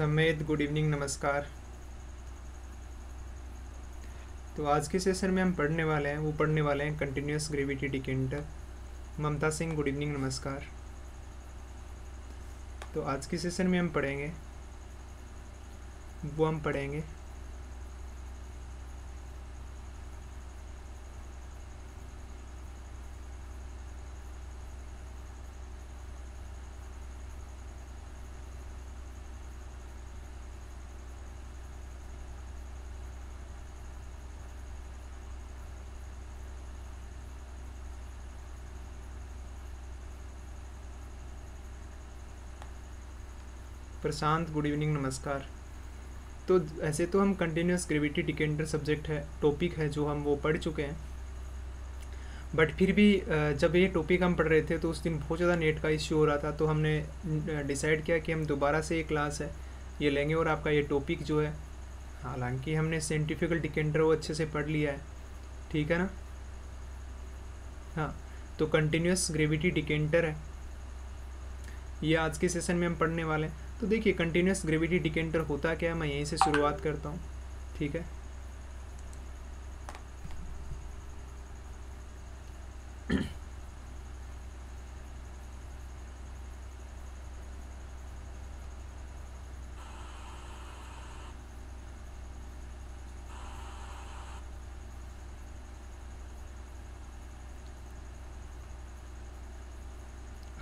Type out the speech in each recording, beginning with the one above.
समेत good evening नमस्कार तो आज के सेशन में हम पढ़ने वाले हैं वो पढ़ने वाले हैं continuous gravity decanter Mamta Singh good evening नमस्कार तो आज के सेशन में हम पढ़ेंगे वो हम पढ़ेंगे प्रशांत गुड इवनिंग नमस्कार तो ऐसे तो हम कंटिन्यूस ग्रेविटी डिकेंडर सब्जेक्ट है टॉपिक है जो हम वो पढ़ चुके हैं बट फिर भी जब ये टॉपिक हम पढ़ रहे थे तो उस दिन बहुत ज़्यादा नेट का इश्यू हो रहा था तो हमने डिसाइड किया कि हम दोबारा से ये क्लास है ये लेंगे और आपका ये टॉपिक जो है हालांकि हमने साइंटिफिकल डिकेंडर वो अच्छे से पढ़ लिया है ठीक है ना हाँ तो कंटिन्यूस ग्रेविटी डिकेंटर है ये आज के सेशन में हम पढ़ने वाले हैं तो देखिए कंटिन्यूस ग्रेविटी डिकेंटर होता क्या है मैं यहीं से शुरुआत करता हूँ ठीक है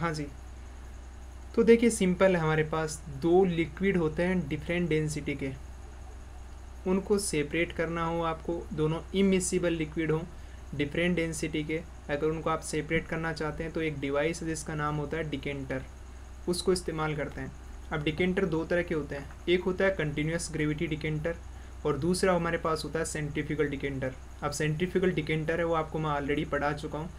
हाँ जी तो देखिए सिंपल है हमारे पास दो लिक्विड होते हैं डिफरेंट डेंसिटी के उनको सेपरेट करना हो आपको दोनों इमिसिबल लिक्विड हों डिफरेंट डेंसिटी के अगर उनको आप सेपरेट करना चाहते हैं तो एक डिवाइस है जिसका नाम होता है डिकेंटर उसको इस्तेमाल करते हैं अब डिकेंटर दो तरह के होते हैं एक होता है कंटिन्यूस ग्रेविटी डिकेंटर और दूसरा हमारे पास होता है सेंट्रिफिकल डिकेंटर अब सेंट्रिफिकल डिकेंटर है वो आपको मैं ऑलरेडी पढ़ा चुका हूँ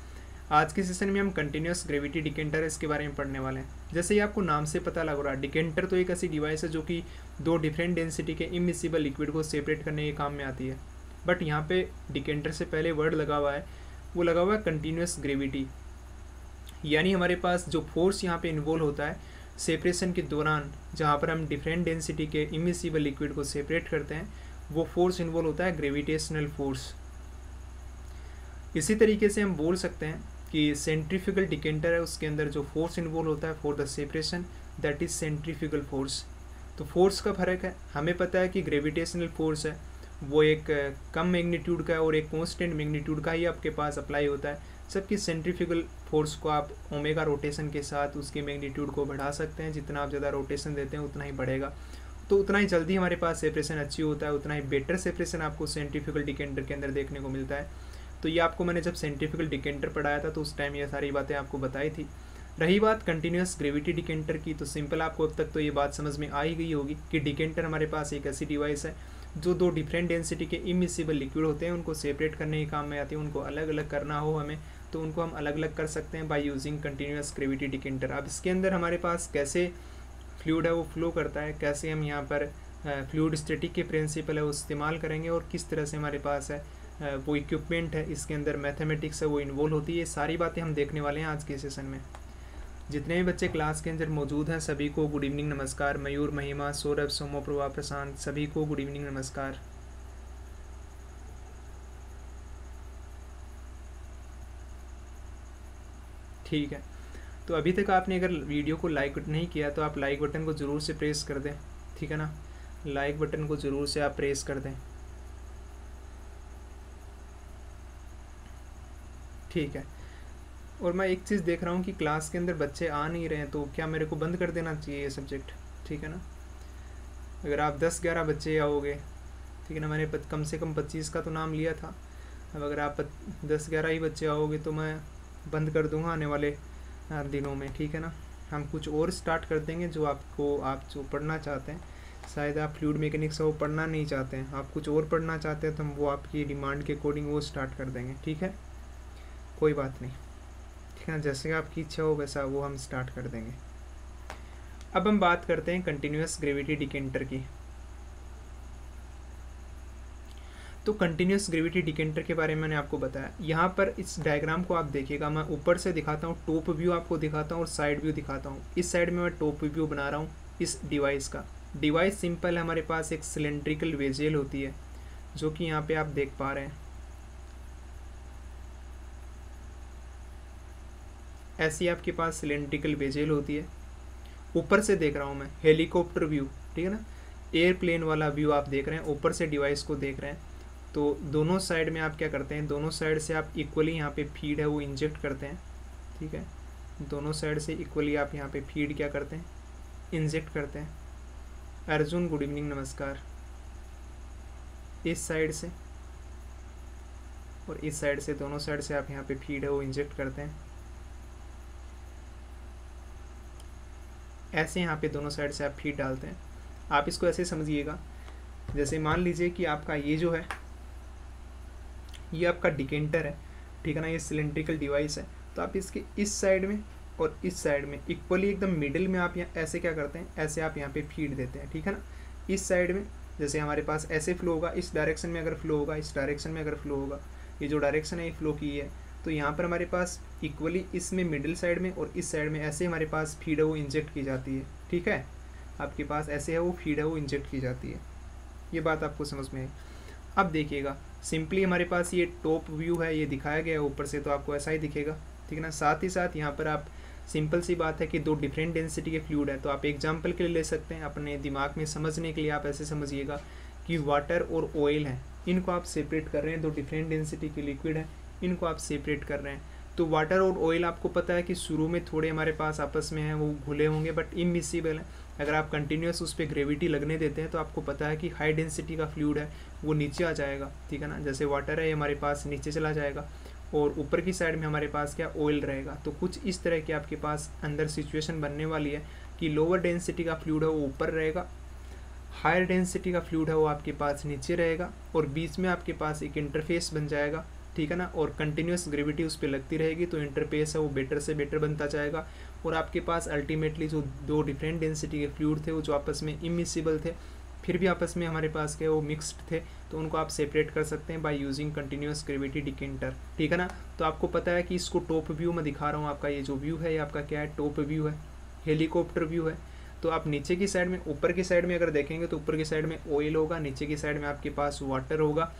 आज के सेशन में हम कंटिन्यूस ग्रेविटी डिकेंटर इसके बारे में पढ़ने वाले हैं जैसे ही आपको नाम से पता लग रहा है डिकेंटर तो एक ऐसी डिवाइस है जो कि दो डिफरेंट डेंसिटी के इमिसिबल लिक्विड को सेपरेट करने के काम में आती है बट यहाँ पे डिकेंटर से पहले वर्ड लगा हुआ है वो लगा हुआ है कंटिन्यूस ग्रेविटी यानी हमारे पास जो फोर्स यहाँ पर इन्वॉल्व होता है सेपरेशन के दौरान जहाँ पर हम डिफरेंट डेंसिटी के इमिसिबल लिक्विड को सेपरेट करते हैं वो फोर्स इन्वॉल्व होता है ग्रेविटेशनल फोर्स इसी तरीके से हम बोल सकते हैं कि सेंट्रीफ्यूगल डिकेंटर है उसके अंदर जो फोर्स इन्वॉल्व होता है for the separation that is centrifugal force तो फोर्स का फर्क है हमें पता है कि ग्रेविटेशनल फोर्स है वो एक कम मैग्नीट्यूड का और एक कॉन्स्टेंट मैग्नीट्यूड का ही आपके पास अप्लाई होता है जबकि सेंट्रीफ्यूगल फोर्स को आप ओमेगा रोटेशन के साथ उसके मैग्नीट्यूड को बढ़ा सकते हैं जितना आप ज़्यादा रोटेशन देते हैं उतना ही बढ़ेगा तो उतना ही जल्दी हमारे पास सेपरेशन अच्छी होता है उतना ही बेटर सेपरेशन आपको सेंट्रीफ्यूगल डिकेंडर के अंदर देखने को मिलता है तो ये आपको मैंने जब साइंटिफिकल डिकेंटर पढ़ाया था तो उस टाइम ये सारी बातें आपको बताई थी रही बात कंटिन्यूस ग्रेविटी डिकेंटर की तो सिंपल आपको अब तक तो ये बात समझ में आ ही गई होगी कि डिकेंटर हमारे पास एक ऐसी डिवाइस है जो दो डिफरेंट डेंसिटी के इमिसिबल लिक्विड होते हैं उनको सेपरेट करने के काम में आते हैं उनको अलग अलग करना हो हमें तो उनको हम अलग अलग कर सकते हैं by using continuous gravity decanter अब इसके अंदर हमारे पास कैसे फ्लूड है वो फ्लो करता है कैसे हम यहाँ पर फ्लूड स्टेटिक के प्रिंसिपल है वो इस्तेमाल करेंगे और किस तरह से हमारे पास है वो इक्विपमेंट है इसके अंदर मैथमेटिक्स है वो इन्वॉल्व होती है ये सारी बातें हम देखने वाले हैं आज के सेशन में जितने भी बच्चे क्लास के अंदर मौजूद हैं सभी को गुड इवनिंग नमस्कार मयूर महिमा सौरभ सोमो प्रभा प्रशांत सभी को गुड इवनिंग नमस्कार ठीक है तो अभी तक आपने अगर वीडियो को लाइक नहीं किया तो आप लाइक बटन को ज़रूर से प्रेस कर दें ठीक है ना लाइक बटन को ज़रूर से आप प्रेस कर दें ठीक है और मैं एक चीज़ देख रहा हूँ कि क्लास के अंदर बच्चे आ नहीं रहे हैं तो क्या मेरे को बंद कर देना चाहिए ये सब्जेक्ट ठीक है ना अगर आप दस ग्यारह बच्चे आओगे ठीक है ना मैंने कम से कम पच्चीस का तो नाम लिया था अब अगर आप दस ग्यारह ही बच्चे आओगे तो मैं बंद कर दूंगा आने वाले दिनों में ठीक है ना हम कुछ और स्टार्ट कर देंगे जो आपको आप जो पढ़ना चाहते हैं शायद आप फ्लूड मैकेनिक्स वो पढ़ना नहीं चाहते हैं आप कुछ और पढ़ना चाहते हैं तो हम वो आपकी डिमांड के अकॉर्डिंग वो स्टार्ट कर देंगे ठीक है कोई बात नहीं ठीक है ना जैसे आपकी इच्छा हो वैसा वो हम स्टार्ट कर देंगे अब हम बात करते हैं कंटिन्यूस ग्रेविटी डिकेंटर की तो कंटिन्यूस ग्रेविटी डिकेंटर के बारे में मैंने आपको बताया यहाँ पर इस डायग्राम को आप देखिएगा मैं ऊपर से दिखाता हूँ टॉप व्यू आपको दिखाता हूँ और साइड व्यू दिखाता हूँ इस साइड में मैं टॉप व्यू बना रहा हूँ इस डिवाइस का डिवाइस सिंपल है हमारे पास एक सिलेंड्रिकल वेजेल होती है जो कि यहाँ पर आप देख पा रहे हैं ऐसी आपके पास सिलेंड्रिकल बेजेल होती है ऊपर से देख रहा हूँ मैं हेलीकॉप्टर व्यू ठीक है ना एयरप्लेन वाला व्यू आप देख रहे हैं ऊपर से डिवाइस को देख रहे हैं तो दोनों साइड में आप क्या करते हैं दोनों साइड से आप इक्वली यहाँ पे फीड है वो इंजेक्ट करते हैं ठीक है दोनों साइड से इक्वली आप यहाँ पे फीड क्या करते हैं इंजेक्ट करते हैं अर्जुन गुड इवनिंग नमस्कार इस साइड से और इस साइड से दोनों साइड से आप यहाँ पे फीड है वो इंजेक्ट करते हैं ऐसे यहाँ पे दोनों साइड से आप फीट डालते हैं आप इसको ऐसे समझिएगा जैसे मान लीजिए कि आपका ये जो है ये आपका डिकेंटर है ठीक है ना ये सिलेंड्रिकल डिवाइस है तो आप इसके इस साइड में और इस साइड में इक्वली एकदम मिडिल में आप यहाँ ऐसे क्या करते हैं ऐसे आप यहाँ पे फीड देते हैं ठीक है ना इस साइड में जैसे हमारे पास ऐसे फ्लो होगा इस डायरेक्शन में अगर फ्लो होगा इस डायरेक्शन में अगर फ्लो होगा ये जो डायरेक्शन है ये फ्लो की है तो यहाँ पर हमारे पास इक्वली इसमें मिडिल साइड में और इस साइड में ऐसे हमारे पास फीड है वो इंजेक्ट की जाती है ठीक है आपके पास ऐसे है वो फीड है वो इंजेक्ट की जाती है ये बात आपको समझ में आई अब देखिएगा सिंपली हमारे पास ये टॉप व्यू है ये दिखाया गया है ऊपर से तो आपको ऐसा ही दिखेगा ठीक है ना साथ ही साथ यहाँ पर आप सिंपल सी बात है कि दो डिफरेंट डेंसिटी के फ्लूड है तो आप एग्जाम्पल के लिए ले सकते हैं अपने दिमाग में समझने के लिए आप ऐसे समझिएगा कि वाटर और ऑयल है इनको आप सेपरेट कर रहे हैं दो डिफरेंट डेंसिटी के लिक्विड हैं इनको आप सेपरेट कर रहे हैं तो वाटर और ऑयल आपको पता है कि शुरू में थोड़े हमारे पास आपस में हैं वो घुले होंगे बट इमिसिबल हैं अगर आप कंटिन्यूस उस पर ग्रेविटी लगने देते हैं तो आपको पता है कि हाई डेंसिटी का फ्लूड है वो नीचे आ जाएगा ठीक है ना जैसे वाटर है हमारे पास नीचे चला जाएगा और ऊपर की साइड में हमारे पास क्या ऑयल रहेगा तो कुछ इस तरह की आपके पास अंदर सिचुएशन बनने वाली है कि लोअर डेंसिटी का फ्लूड है वो ऊपर रहेगा हायर डेंसिटी का फ्लूड है वो आपके पास नीचे रहेगा और बीच में आपके पास एक इंटरफेस बन जाएगा ठीक है ना और कंटिन्यूस ग्रेविटी उस पर लगती रहेगी तो इंटरफेस है वो बेटर से बेटर बनता जाएगा और आपके पास अल्टीमेटली जो दो डिफरेंट डेंसिटी के फ्लूड थे वो जो आपस में इमिसिबल थे फिर भी आपस में हमारे पास क्या वो मिक्सड थे तो उनको आप सेपरेट कर सकते हैं by using continuous gravity decanter ठीक है ना तो आपको पता है कि इसको टॉप व्यू मैं दिखा रहा हूँ आपका ये जो व्यू है ये आपका क्या है टॉप व्यू है हेलीकॉप्टर व्यू है तो आप नीचे की साइड में ऊपर की साइड में अगर देखेंगे तो ऊपर की साइड में ऑयल होगा नीचे की साइड में आपके पास वाटर होगा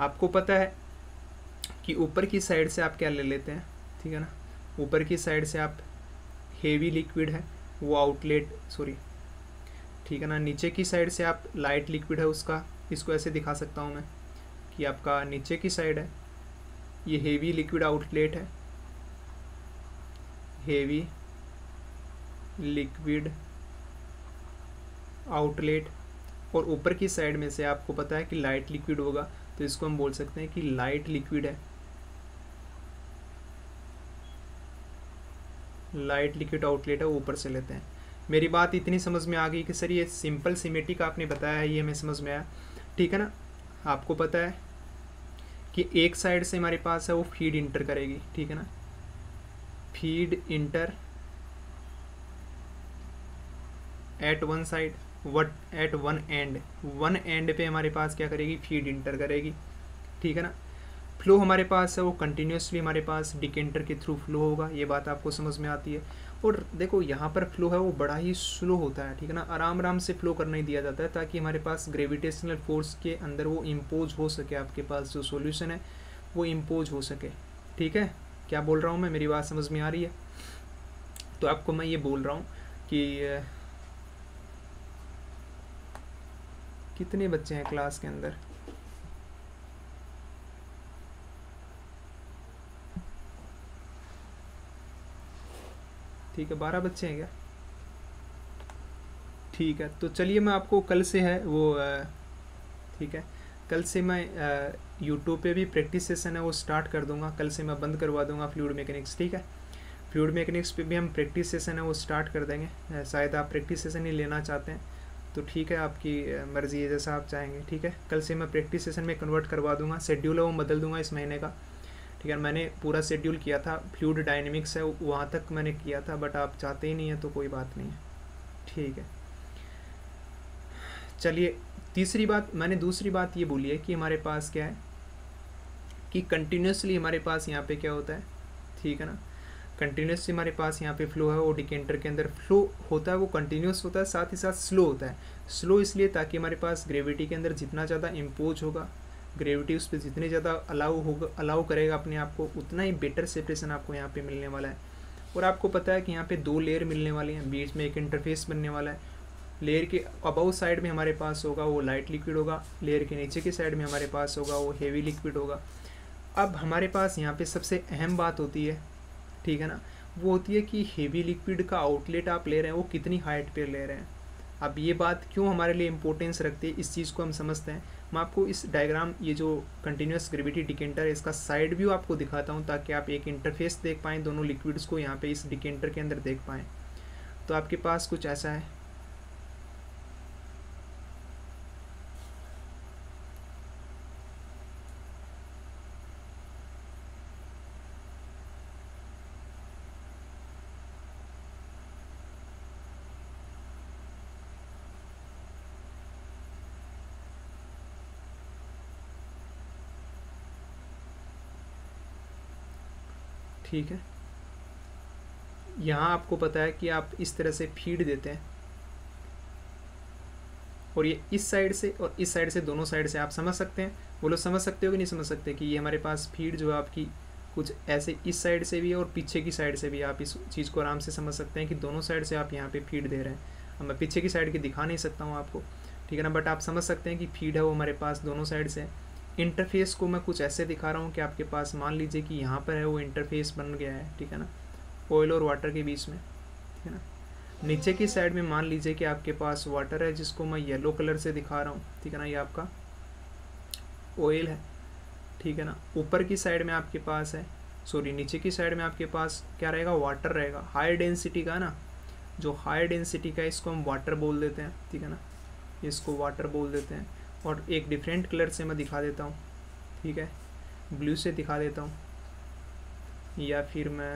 आपको पता है कि ऊपर की साइड से आप क्या ले लेते हैं ठीक है ना ऊपर की साइड से आप हेवी लिक्विड है वो आउटलेट सॉरी ठीक है ना नीचे की साइड से आप लाइट लिक्विड है उसका इसको ऐसे दिखा सकता हूँ मैं कि आपका नीचे की साइड है ये हेवी लिक्विड आउटलेट है हेवी लिक्विड आउटलेट और ऊपर की साइड में से आपको पता है कि लाइट लिक्विड होगा तो इसको हम बोल सकते हैं कि लाइट लिक्विड है लाइट लिक्विड आउटलेट है ऊपर से लेते हैं मेरी बात इतनी समझ में आ गई कि सर ये सिंपल सीमेटिक आपने बताया है ये हमें समझ में आया ठीक है ना आपको पता है कि एक साइड से हमारे पास है वो फीड इंटर करेगी ठीक है ना feed enter at one side what at one end one end पे हमारे पास क्या करेगी फीड इंटर करेगी ठीक है ना फ्लो हमारे पास है वो कंटिन्यूसली हमारे पास डिकेंटर के थ्रू फ्लो होगा ये बात आपको समझ में आती है और देखो यहाँ पर फ्लो है वो बड़ा ही स्लो होता है ठीक है ना आराम आराम से फ्लो करने ही दिया जाता है ताकि हमारे पास ग्रेविटेशनल फोर्स के अंदर वो इम्पोज हो सके आपके पास जो सोल्यूशन है वो इम्पोज हो सके ठीक है क्या बोल रहा हूँ मैं मेरी बात समझ में आ रही है तो आपको मैं ये बोल रहा हूँ कि कितने बच्चे हैं क्लास के अंदर ठीक है बारह बच्चे हैं क्या ठीक है तो चलिए मैं आपको कल से है वो ठीक है कल से मैं यूट्यूब पे भी प्रैक्टिस सेशन है वो स्टार्ट कर दूंगा कल से मैं बंद करवा दूंगा फ्लूड मैकेनिक्स ठीक है फ्लूड मैकेनिक्स पे भी हम प्रैक्टिस सेशन है वो स्टार्ट कर देंगे शायद आप प्रैक्टिस सेशन ही लेना चाहते हैं तो ठीक है आपकी मर्ज़ी है जैसा आप चाहेंगे ठीक है कल से मैं प्रैक्टिस सेशन में कन्वर्ट करवा दूंगा शेड्यूल है वो बदल दूंगा इस महीने का ठीक है मैंने पूरा शेड्यूल किया था फ्लूड डायनेमिक्स है वहाँ तक मैंने किया था बट आप चाहते ही नहीं हैं तो कोई बात नहीं है ठीक है चलिए तीसरी बात मैंने दूसरी बात ये बोली है कि हमारे पास क्या है कि कंटिन्यूसली हमारे पास यहाँ पे क्या होता है ठीक है ना कंटिन्यूसली हमारे पास यहाँ पे फ्लो है वो डिकेंटर के अंदर फ्लो होता है वो कंटिन्यूस होता है साथ ही साथ स्लो होता है स्लो इसलिए ताकि हमारे पास ग्रेविटी के अंदर जितना ज़्यादा इम्पोज होगा ग्रेविटी उस पर जितने ज़्यादा अलाउ होगा अलाउ करेगा अपने आप को उतना ही बेटर सेपरेशन आपको यहाँ पे मिलने वाला है और आपको पता है कि यहाँ पे दो लेयर मिलने वाली हैं बीच में एक इंटरफेस बनने वाला है लेयर के अबाउ साइड में हमारे पास होगा वो लाइट लिक्विड होगा लेयर के नीचे की साइड में हमारे पास होगा वो हेवी लिक्विड होगा अब हमारे पास यहाँ पर सबसे अहम बात होती है ठीक है ना वो होती है कि हेवी लिक्विड का आउटलेट आप ले रहे हैं वो कितनी हाइट पर ले रहे हैं अब ये बात क्यों हमारे लिए इम्पोर्टेंस रखती है इस चीज़ को हम समझते हैं मैं आपको इस डायग्राम ये जो कंटिन्यूस ग्रेविटी डिकेंटर है इसका साइड व्यू आपको दिखाता हूँ ताकि आप एक इंटरफेस देख पाएँ दोनों लिक्विड्स को यहाँ पे इस डिकेंटर के अंदर देख पाएँ तो आपके पास कुछ ऐसा है ठीक है यहाँ आपको पता है कि आप इस तरह से फीड देते हैं और ये इस साइड से और इस साइड से दोनों साइड से आप समझ सकते हैं वो लोग समझ सकते हो कि नहीं समझ सकते कि ये हमारे पास फीड जो आपकी कुछ ऐसे इस साइड से भी है और पीछे की साइड से भी आप इस चीज़ को आराम से समझ सकते हैं कि दोनों साइड से आप यहाँ पे फीड दे रहे हैं अब मैं पीछे की साइड की दिखा नहीं सकता हूँ आपको ठीक है ना बट आप समझ सकते हैं कि फीड है वो हमारे पास दोनों साइड से है इंटरफेस को मैं कुछ ऐसे दिखा रहा हूँ कि आपके पास मान लीजिए कि यहाँ पर है वो इंटरफेस बन गया है ठीक है ना ऑयल और वाटर के बीच में ठीक है ना नीचे की साइड में मान लीजिए कि आपके पास वाटर है जिसको मैं येलो कलर से दिखा रहा हूँ ठीक है ना ये आपका ऑयल है ठीक है ना ऊपर की साइड में आपके पास है सॉरी नीचे की साइड में आपके पास क्या रहेगा वाटर रहेगा हाई डेंसिटी का ना जो हाई डेंसिटी का है इसको हम वाटर बोल देते हैं ठीक है ना इसको वाटर बोल देते हैं और एक डिफरेंट कलर से मैं दिखा देता हूँ ठीक है ब्लू से दिखा देता हूँ या फिर मैं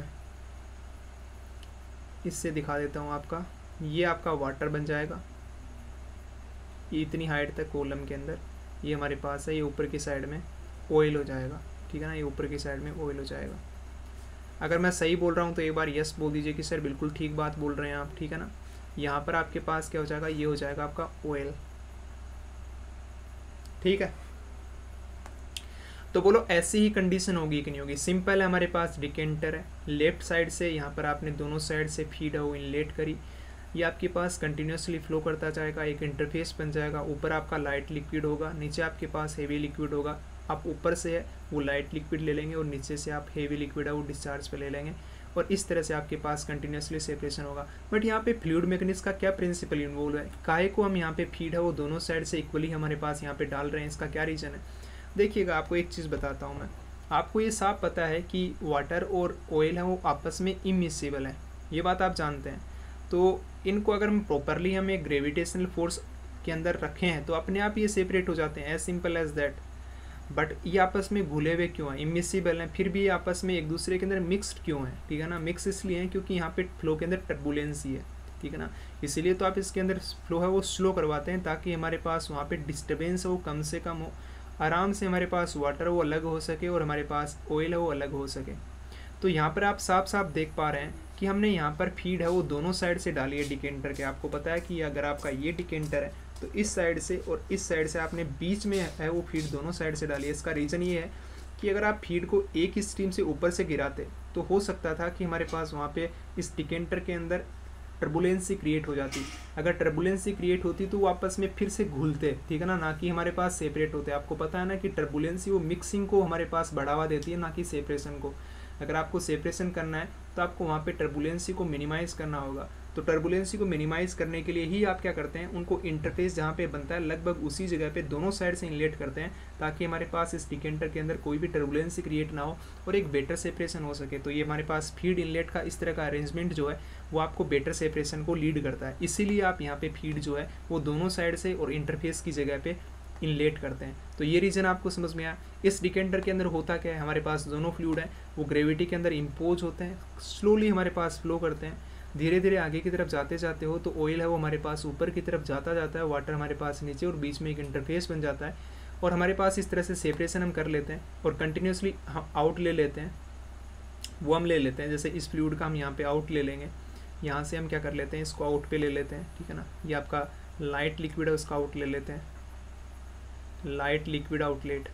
इससे दिखा देता हूँ आपका ये आपका वाटर बन जाएगा ये इतनी हाइट तक कोलम के अंदर ये हमारे पास है ये ऊपर की साइड में ऑयल हो जाएगा ठीक है ना ये ऊपर की साइड में ऑयल हो जाएगा अगर मैं सही बोल रहा हूँ तो एक बार यस बोल दीजिए कि सर बिल्कुल ठीक बात बोल रहे हैं आप ठीक है ना यहाँ पर आपके पास क्या हो जाएगा ये हो जाएगा आपका ऑयल ठीक है तो बोलो ऐसी ही कंडीशन होगी कि नहीं होगी सिंपल है हमारे पास डिकेंटर है लेफ्ट साइड से यहाँ पर आपने दोनों साइड से फीड है वो इनलेट करी ये आपके पास कंटिन्यूसली फ्लो करता जाएगा एक इंटरफेस बन जाएगा ऊपर आपका लाइट लिक्विड होगा नीचे आपके पास हेवी लिक्विड होगा आप ऊपर से है वो लाइट लिक्विड ले लेंगे और नीचे से आप हेवी लिक्विड है वो डिस्चार्ज पर ले लेंगे और इस तरह से आपके पास कंटिन्यूसली सेपरेशन होगा बट यहाँ पे फ्लूड मैकेनिक्स का क्या प्रिंसिपल इन्वॉल्व है काय को हम यहाँ पे फीड है वो दोनों साइड से इक्वली हमारे पास यहाँ पे डाल रहे हैं इसका क्या रीज़न है देखिएगा आपको एक चीज़ बताता हूँ मैं आपको ये साफ पता है कि वाटर और ऑयल है वो आपस में इमिसिबल है ये बात आप जानते हैं तो इनको अगर हम प्रॉपरली हमें ग्रेविटेशनल फोर्स के अंदर रखे हैं तो अपने आप ये सेपरेट हो जाते हैं as simple as that but ये आपस में घुले हुए क्यों हैं इमिसिबल हैं फिर भी ये आपस में एक दूसरे के अंदर मिक्सड क्यों हैं ठीक है ना मिक्स इसलिए हैं क्योंकि यहाँ पे फ्लो के अंदर ही है ठीक है ना इसीलिए तो आप इसके अंदर फ्लो है वो स्लो करवाते हैं ताकि हमारे पास वहाँ पे डिस्टर्बेंस हो वो कम से कम हो आराम से हमारे पास वाटर वो अलग हो सके और हमारे पास ऑयल है वो अलग हो सके तो यहाँ पर आप साफ साफ देख पा रहे हैं कि हमने यहाँ पर फीड है वो दोनों साइड से डाली है डिकेंटर के आपको पता है कि अगर आपका ये डिकेंटर है तो इस साइड से और इस साइड से आपने बीच में है वो फीड दोनों साइड से डाली है इसका रीज़न ये है कि अगर आप फीड को एक ही स्ट्रीम से ऊपर से गिराते तो हो सकता था कि हमारे पास वहाँ पे इस टिकेंटर के अंदर टर्बुलेंसी क्रिएट हो जाती अगर टर्बुलेंसी क्रिएट होती तो वो आपस में फिर से घुलते ठीक है ना ना कि हमारे पास सेपरेट होते आपको पता है ना कि टर्बुलेंसी वो मिक्सिंग को हमारे पास बढ़ावा देती है ना कि सेपरेशन को अगर आपको सेपरेशन करना है तो आपको वहाँ पे टर्बुलेंसी को मिनिमाइज़ करना होगा तो टर्बुलेंसी को मिनिमाइज़ करने के लिए ही आप क्या करते हैं उनको इंटरफेस जहाँ पे बनता है लगभग उसी जगह पे दोनों साइड से इनलेट करते हैं ताकि हमारे पास इस डिकेंटर के अंदर कोई भी टर्बुलेंसी क्रिएट ना हो और एक बेटर सेपरेशन हो सके तो ये हमारे पास फीड इनलेट का इस तरह का अरेंजमेंट जो है वो आपको बेटर सेपरेशन को लीड करता है इसीलिए आप यहाँ पर फीड जो है वो दोनों साइड से और इंटरफेस की जगह पर इनलेट करते हैं तो ये रीज़न आपको समझ में आया इस डिकेंडर के अंदर होता क्या है हमारे पास दोनों फ्लूड हैं वो ग्रेविटी के अंदर इम्पोज होते हैं स्लोली हमारे पास फ्लो करते हैं धीरे धीरे आगे की तरफ जाते जाते हो तो ऑयल है वो हमारे पास ऊपर की तरफ जाता जाता है वाटर हमारे पास नीचे और बीच में एक इंटरफेस बन जाता है और हमारे पास इस तरह से सेपरेशन हम कर लेते हैं और कंटिन्यूसली हम आउट ले लेते हैं वो हम ले लेते हैं जैसे इस फ्लूड का हम यहाँ पे आउट ले लेंगे यहाँ से हम क्या कर लेते हैं इसको आउट पे ले लेते हैं ठीक है ना ये आपका लाइट लिक्विड है उसका आउट ले लेते हैं लाइट लिक्विड आउटलेट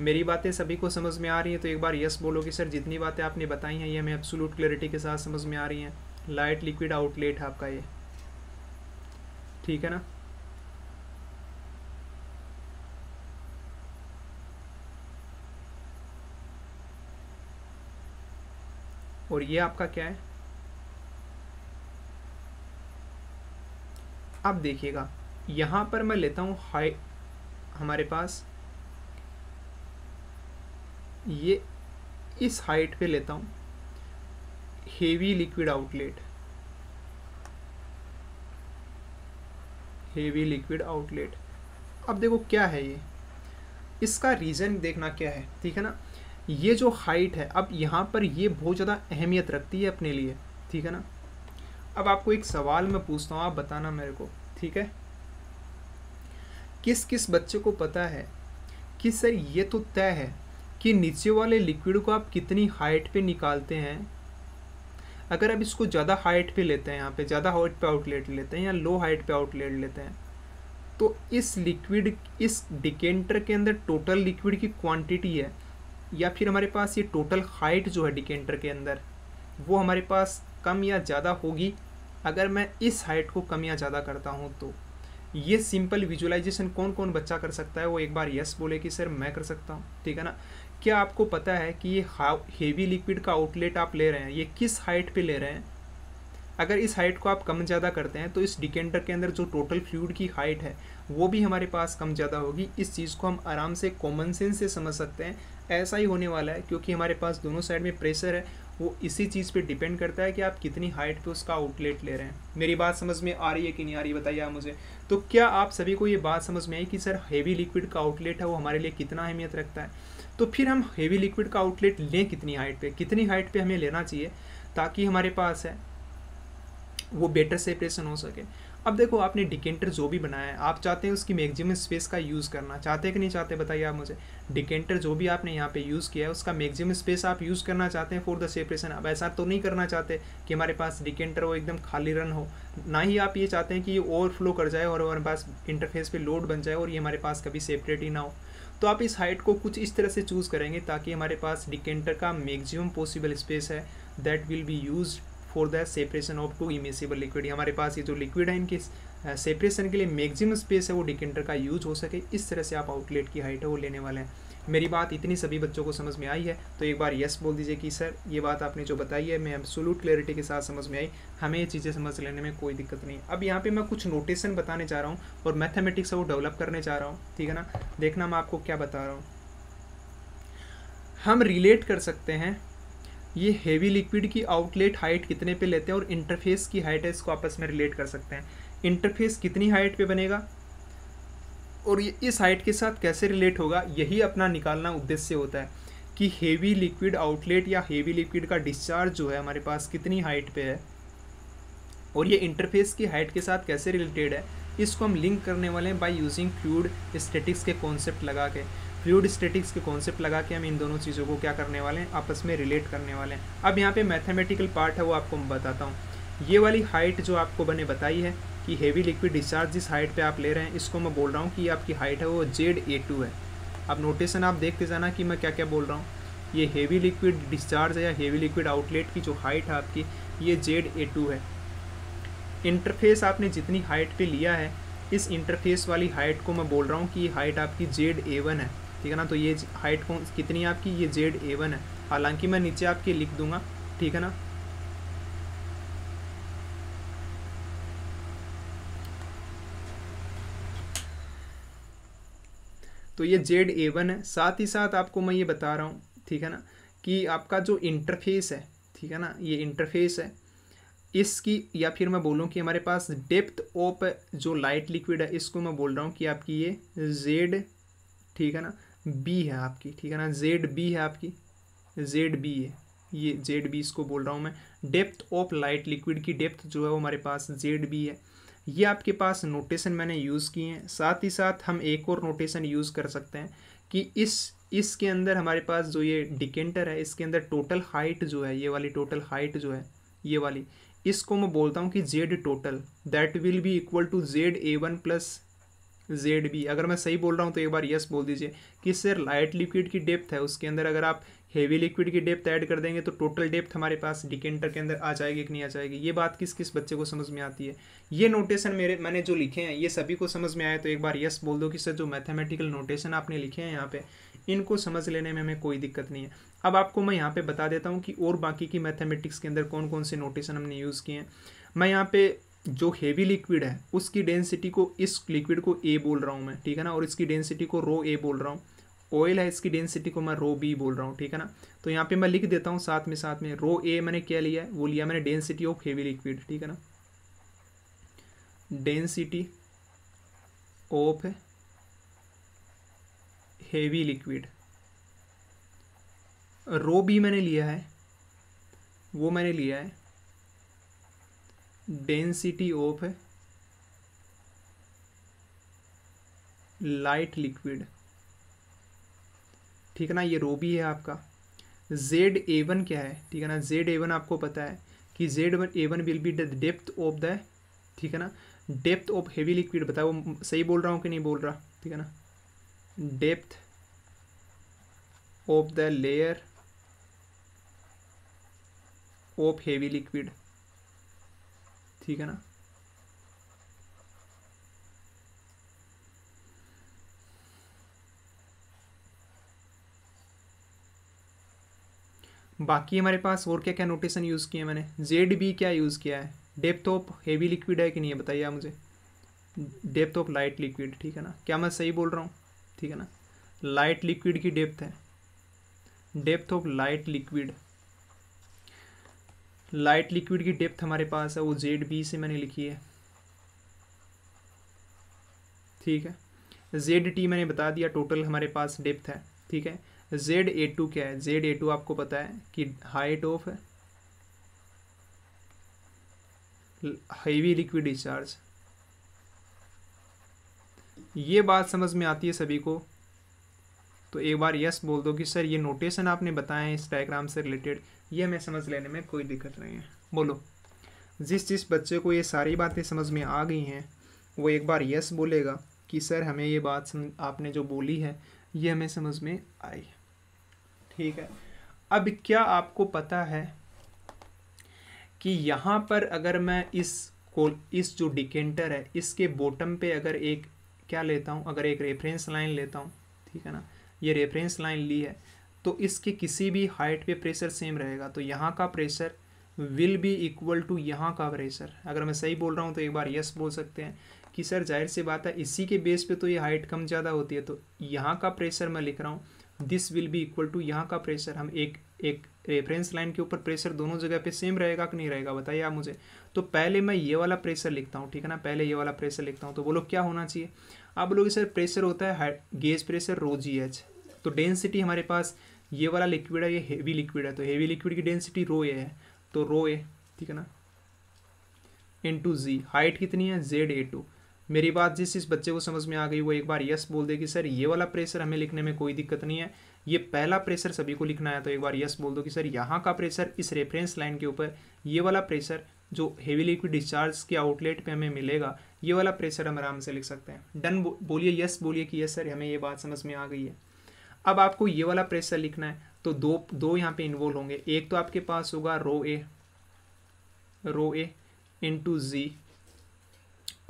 मेरी बातें सभी को समझ में आ रही हैं तो एक बार यस बोलो कि सर जितनी बातें आपने बताई हैं ये हमें एब्सोलूट क्लैरिटी के साथ समझ में आ रही हैं लाइट लिक्विड आउटलेट है आपका ये ठीक है ना और ये आपका क्या है अब देखिएगा यहां पर मैं लेता हूँ हाई हमारे पास ये इस हाइट पे लेता हूँ heavy liquid outlet heavy liquid outlet अब देखो क्या है ये इसका रीज़न देखना क्या है ठीक है ना ये जो हाइट है अब यहाँ पर ये बहुत ज़्यादा अहमियत रखती है अपने लिए ठीक है ना अब आपको एक सवाल मैं पूछता हूँ आप बताना मेरे को ठीक है किस किस बच्चे को पता है कि सर ये तो तय है कि नीचे वाले लिक्विड को आप कितनी हाइट पे निकालते हैं अगर आप इसको ज़्यादा हाइट पे लेते हैं यहाँ पे ज़्यादा हाइट पे आउटलेट लेते हैं या लो हाइट पे आउटलेट लेते हैं तो इस लिक्विड इस डिकेंटर के अंदर टोटल लिक्विड की क्वांटिटी है या फिर हमारे पास ये टोटल हाइट जो है डिकेंटर के अंदर वो हमारे पास कम या ज़्यादा होगी अगर मैं इस हाइट को कम या ज़्यादा करता हूँ तो ये सिंपल विजुअलाइजेशन कौन कौन बच्चा कर सकता है वो एक बार यस बोले कि सर मैं कर सकता हूँ ठीक है ना क्या आपको पता है कि ये हेवी लिक्विड का आउटलेट आप ले रहे हैं ये किस हाइट पे ले रहे हैं अगर इस हाइट को आप कम ज़्यादा करते हैं तो इस डिकेंडर के अंदर जो टोटल फ्लूड की हाइट है वो भी हमारे पास कम ज़्यादा होगी इस चीज़ को हम आराम से कॉमन सेंस से समझ सकते हैं ऐसा ही होने वाला है क्योंकि हमारे पास दोनों साइड में प्रेशर है वो इसी चीज़ पे डिपेंड करता है कि आप कितनी हाइट पे उसका आउटलेट ले रहे हैं मेरी बात समझ में आ रही है कि नहीं आ रही बताइए आप मुझे तो क्या आप सभी को ये बात समझ में आई कि सर हेवी लिक्विड का आउटलेट है वो हमारे लिए कितना अहमियत रखता है तो फिर हम हेवी लिक्विड का आउटलेट लें कितनी हाइट पे कितनी हाइट पे हमें लेना चाहिए ताकि हमारे पास है वो बेटर सेपरेशन हो सके अब देखो आपने डिकेंटर जो भी बनाया है आप चाहते हैं उसकी मैक्सिमम स्पेस का यूज़ करना चाहते कि नहीं चाहते बताइए आप मुझे डिकेंटर जो भी आपने यहाँ पे यूज़ किया है उसका मैक्सिमम स्पेस आप यूज़ करना चाहते हैं फॉर द सेपरेशन अब ऐसा तो नहीं करना चाहते कि हमारे पास डिकेंटर हो एकदम खाली रन हो ना ही आप ये चाहते हैं कि ये ओवरफ्लो कर जाए और हमारे पास इंटरफेस पर लोड बन जाए और ये हमारे पास कभी सेपरेट ही ना हो तो आप इस हाइट को कुछ इस तरह से चूज़ करेंगे ताकि हमारे पास डिकेंटर का मैक्सिमम पॉसिबल स्पेस है that will be use for the separation of two immiscible liquid हमारे पास ये जो लिक्विड है इनके सेपरेशन के लिए मैक्सिमम स्पेस है वो डिकेंटर का यूज हो सके इस तरह से आप आउटलेट की हाइट है वो लेने वाले हैं मेरी बात इतनी सभी बच्चों को समझ में आई है तो एक बार यस बोल दीजिए कि सर ये बात आपने जो बताई है मैं सोलूट क्लैरिटी के साथ समझ में आई हमें ये चीज़ें समझ लेने में कोई दिक्कत नहीं अब यहाँ पे मैं कुछ नोटेशन बताने चाह रहा हूँ और मैथमेटिक्स वो डेवलप करने चाह रहा हूँ ठीक है ना देखना मैं आपको क्या बता रहा हूँ हम रिलेट कर सकते हैं ये हेवी लिक्विड की आउटलेट हाइट कितने पे लेते हैं और इंटरफेस की हाइट है इसको आपस में रिलेट कर सकते हैं इंटरफेस कितनी हाइट पे बनेगा और ये इस हाइट के साथ कैसे रिलेट होगा यही अपना निकालना उद्देश्य होता है कि हेवी लिक्विड आउटलेट या हेवी लिक्विड का डिस्चार्ज जो है हमारे पास कितनी हाइट पे है और ये इंटरफेस की हाइट के साथ कैसे रिलेटेड है इसको हम लिंक करने वाले हैं बाई यूजिंग फ्लूड स्टेटिक्स के कॉन्सेप्ट लगा के फ्लूड स्टेटिक्स के कॉन्सेप्ट लगा के हम इन दोनों चीज़ों को क्या करने वाले हैं आपस में रिलेट करने वाले हैं अब यहाँ पे मैथमेटिकल पार्ट है वो आपको मैं बताता हूँ ये वाली हाइट जो आपको मैंने बताई है कि हेवी लिक्विड डिस्चार्ज जिस हाइट पे आप ले रहे हैं इसको मैं बोल रहा हूँ कि आपकी हाइट है वो जेड ए टू है अब नोटेशन आप देखते जाना कि मैं क्या क्या बोल रहा हूँ ये हेवी लिक्विड डिस्चार्ज है या हेवी लिक्विड आउटलेट की जो हाइट है आपकी ये जेड ए टू है इंटरफेस आपने जितनी हाइट पर लिया है इस इंटरफेस वाली हाइट को मैं बोल रहा हूँ कि ये हाइट आपकी जेड ए वन है ठीक है ना तो ये हाइट कौन कितनी है आपकी ये जेड ए वन है हालांकि मैं नीचे आपके लिख दूंगा ठीक है ना तो ये जेड ए वन है साथ ही साथ आपको मैं ये बता रहा हूँ ठीक है ना कि आपका जो इंटरफेस है ठीक है ना ये इंटरफेस है इसकी या फिर मैं बोलूँ कि हमारे पास डेप्थ ऑफ जो लाइट लिक्विड है इसको मैं बोल रहा हूँ कि आपकी ये जेड ठीक है ना बी है आपकी ठीक है ना जेड बी है आपकी जेड बी है ये जेड बी इसको बोल रहा हूँ मैं डेप्थ ऑफ लाइट लिक्विड की डेप्थ जो है वो हमारे पास जेड बी है ये आपके पास नोटेशन मैंने यूज़ किए हैं साथ ही साथ हम एक और नोटेशन यूज़ कर सकते हैं कि इस इसके अंदर हमारे पास जो ये डिकेंटर है इसके अंदर टोटल हाइट जो है ये वाली टोटल हाइट जो है ये वाली इसको मैं बोलता हूँ कि Z total that will be equal to Z A one plus Z B अगर मैं सही बोल रहा हूँ तो एक बार यस बोल दीजिए कि सर लाइट लिक्विड की डेप्थ है उसके अंदर अगर आप हेवी लिक्विड की डेप्थ ऐड कर देंगे तो टोटल डेप्थ हमारे पास डिकेंटर के अंदर आ जाएगी कि नहीं आ जाएगी ये बात किस किस बच्चे को समझ में आती है ये नोटेशन मेरे मैंने जो लिखे हैं ये सभी को समझ में आए तो एक बार यस बोल दो कि सर जो मैथमेटिकल नोटेशन आपने लिखे हैं यहाँ पे इनको समझ लेने में हमें कोई दिक्कत नहीं है अब आपको मैं यहाँ पे बता देता हूँ कि और बाकी की मैथमेटिक्स के अंदर कौन कौन से नोटेशन हमने यूज़ किए हैं मैं यहाँ पे जो हेवी लिक्विड है उसकी डेंसिटी को इस लिक्विड को ए बोल रहा हूँ मैं ठीक है ना और इसकी डेंसिटी को रो ए बोल रहा हूँ ऑयल है इसकी डेंसिटी को मैं रो बी बोल रहा हूँ ठीक है ना तो यहाँ पे मैं लिख देता हूँ साथ में साथ में रो ए मैंने क्या लिया है वो लिया मैंने डेंसिटी ऑफ हेवी लिक्विड ठीक है ना density of heavy liquid rho B मैंने लिया है वो मैंने लिया है डेंसिटी ऑफ लाइट लिक्विड ठीक है ना ये रो भी है आपका जेड ए वन क्या है ठीक है ना जेड ए वन आपको पता है कि Z A one A one will be depth of the ठीक है ना डेप्थ ऑफ हेवी लिक्विड बताओ सही बोल रहा हूँ कि नहीं बोल रहा ठीक है ना depth of the layer of heavy liquid ठीक है ना बाकी हमारे पास और क्या क्या नोटेशन यूज़ किए मैंने जेड बी क्या यूज़ किया है डेप्थ ऑफ हेवी लिक्विड है कि नहीं है बताइए आप मुझे डेप्थ ऑफ लाइट लिक्विड ठीक है ना क्या मैं सही बोल रहा हूँ ठीक है ना लाइट लिक्विड की डेप्थ है depth of light liquid light liquid की डेप्थ हमारे पास है वो जेड बी से मैंने लिखी है ठीक है जेड टी मैंने बता दिया टोटल हमारे पास डेप्थ है ठीक है जेड ए टू क्या है जेड ए टू आपको पता है कि हाइट ऑफ है हैवी लिक्विड डिस्चार्ज ये बात समझ में आती है सभी को तो एक बार यस बोल दो कि सर ये नोटेशन आपने बताए हैं इस डायग्राम से रिलेटेड ये हमें समझ लेने में कोई दिक्कत नहीं है बोलो जिस जिस बच्चे को ये सारी बातें समझ में आ गई हैं वो एक बार यस बोलेगा कि सर हमें ये बात सम, आपने जो बोली है ये हमें समझ में आई ठीक है अब क्या आपको पता है कि यहाँ पर अगर मैं इस को इस जो डिकेंटर है इसके बॉटम पे अगर एक क्या लेता हूँ अगर एक रेफरेंस लाइन लेता हूँ ठीक है ना ये रेफरेंस लाइन ली है तो इसके किसी भी हाइट पे प्रेशर सेम रहेगा तो यहाँ का pressure will be equal to यहाँ का प्रेशर अगर मैं सही बोल रहा हूँ तो एक बार यस बोल सकते हैं कि सर जाहिर सी बात है इसी के बेस पे तो ये हाइट कम ज़्यादा होती है तो यहाँ का प्रेशर मैं लिख रहा हूँ this will be equal to यहाँ का प्रेशर हम एक एक रेफरेंस लाइन के ऊपर प्रेशर दोनों जगह पे सेम रहेगा कि नहीं रहेगा बताइए आप मुझे तो पहले मैं ये वाला प्रेशर लिखता हूँ ठीक है ना पहले ये वाला प्रेशर लिखता हूँ तो बोलो क्या होना चाहिए आप बोलोगे सर प्रेशर होता है gauge pressure rho G H तो डेंसिटी हमारे पास ये वाला लिक्विड है ये हेवी लिक्विड है तो हेवी लिक्विड की डेंसिटी रो ए है तो रो ए ठीक है ना इन टू जी हाइट कितनी है जेड ए टू मेरी बात जिस इस बच्चे को समझ में आ गई वो एक बार यस बोल दे कि सर ये वाला प्रेशर हमें लिखने में कोई दिक्कत नहीं है ये पहला प्रेशर सभी को लिखना है तो एक बार यस बोल दो कि सर यहाँ का प्रेशर इस रेफरेंस लाइन के ऊपर ये वाला प्रेशर जो हेवी लिक्विड डिस्चार्ज के आउटलेट पे हमें मिलेगा ये वाला प्रेशर हम आराम से लिख सकते हैं डन बोलिए यस बोलिए कि यस सर हमें ये बात समझ में आ गई है अब आपको ये वाला प्रेशर लिखना है तो दो दो यहाँ पे इन्वॉल्व होंगे एक तो आपके पास होगा रो ए रो ए इंटू जी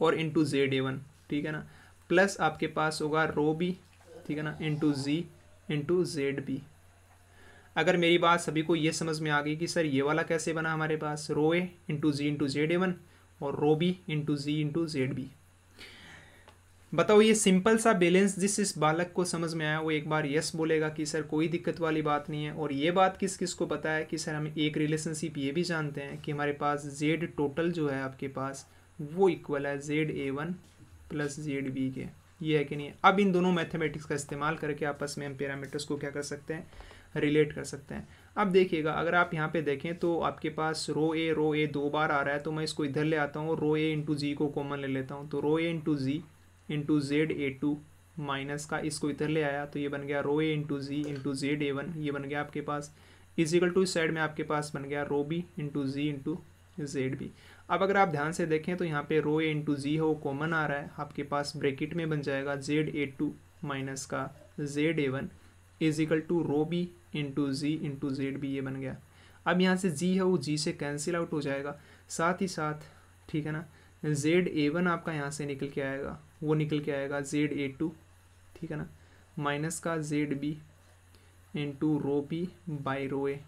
और इंटू जेड ए वन ठीक है ना प्लस आपके पास होगा रो बी ठीक है ना into G into Z B अगर मेरी बात सभी को ये समझ में आ गई कि सर ये वाला कैसे बना हमारे पास rho A into G into Z A one और rho B into G into Z B बताओ ये सिंपल सा बैलेंस जिस इस बालक को समझ में आया वो एक बार यस बोलेगा कि सर कोई दिक्कत वाली बात नहीं है और ये बात किस किस को पता है कि सर हम एक रिलेशनशिप ये भी जानते हैं कि हमारे पास जेड टोटल जो है आपके पास वो इक्वल है Z A one plus Z B के ये है कि नहीं अब इन दोनों मैथमेटिक्स का इस्तेमाल करके आपस में हम पैरामीटर्स को क्या कर सकते हैं रिलेट कर सकते हैं अब देखिएगा अगर आप यहाँ पे देखें तो आपके पास रो ए रो ए दो बार आ रहा है तो मैं इसको इधर ले आता हूँ रो ए इंटू जी को कॉमन ले लेता हूँ तो rho A into G into Z A two minus का इसको इधर ले आया तो ये बन गया rho A into G into Z A one ये बन गया आपके पास इजिकल टू इस साइड में आपके पास बन गया rho B into G into Z B अब अगर आप ध्यान से देखें तो यहाँ पे रो ए इंटू जी है वो कॉमन आ रहा है आपके पास ब्रेकिट में बन जाएगा जेड ए टू माइनस का Z A one equal to rho B into G into Z B ये बन गया अब यहाँ से जी है वो जी से कैंसिल आउट हो जाएगा साथ ही साथ ठीक है ना जेड ए वन आपका यहाँ से निकल के आएगा वो निकल के आएगा जेड ए टू ठीक है ना माइनस का Z B into rho B by rho A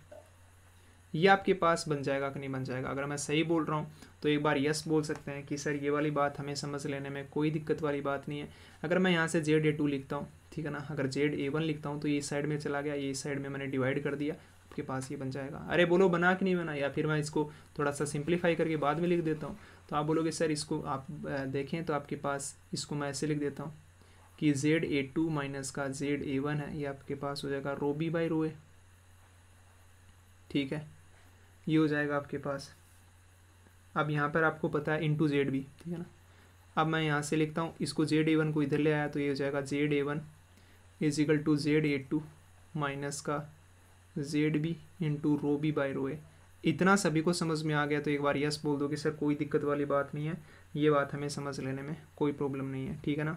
ये आपके पास बन जाएगा कि नहीं बन जाएगा अगर मैं सही बोल रहा हूँ तो एक बार यस बोल सकते हैं कि सर ये वाली बात हमें समझ लेने में कोई दिक्कत वाली बात नहीं है अगर मैं यहाँ से जेड ए टू लिखता हूँ ठीक है ना अगर जेड ए वन लिखता हूँ तो ये साइड में चला गया ये साइड में मैंने डिवाइड कर दिया आपके पास ये बन जाएगा अरे बोलो बना कि नहीं बना या फिर मैं इसको थोड़ा सा सिंप्लीफाई करके बाद में लिख देता हूँ तो आप बोलोगे सर इसको आप देखें तो आपके पास इसको मैं ऐसे लिख देता हूँ कि जेड ए टू माइनस का जेड ए वन है ये आपके पास हो जाएगा रो बी बाई रो ए ठीक है ये हो जाएगा आपके पास अब यहाँ पर आपको पता है टू जेड बी ठीक है ना अब मैं यहाँ से लिखता हूँ इसको जेड ए वन को इधर ले आया तो ये हो जाएगा Z A one equal to Z A two minus का Z B into rho B by rho A इतना सभी को समझ में आ गया तो एक बार यस बोल दो कि सर कोई दिक्कत वाली बात नहीं है ये बात हमें समझ लेने में कोई प्रॉब्लम नहीं है ठीक है ना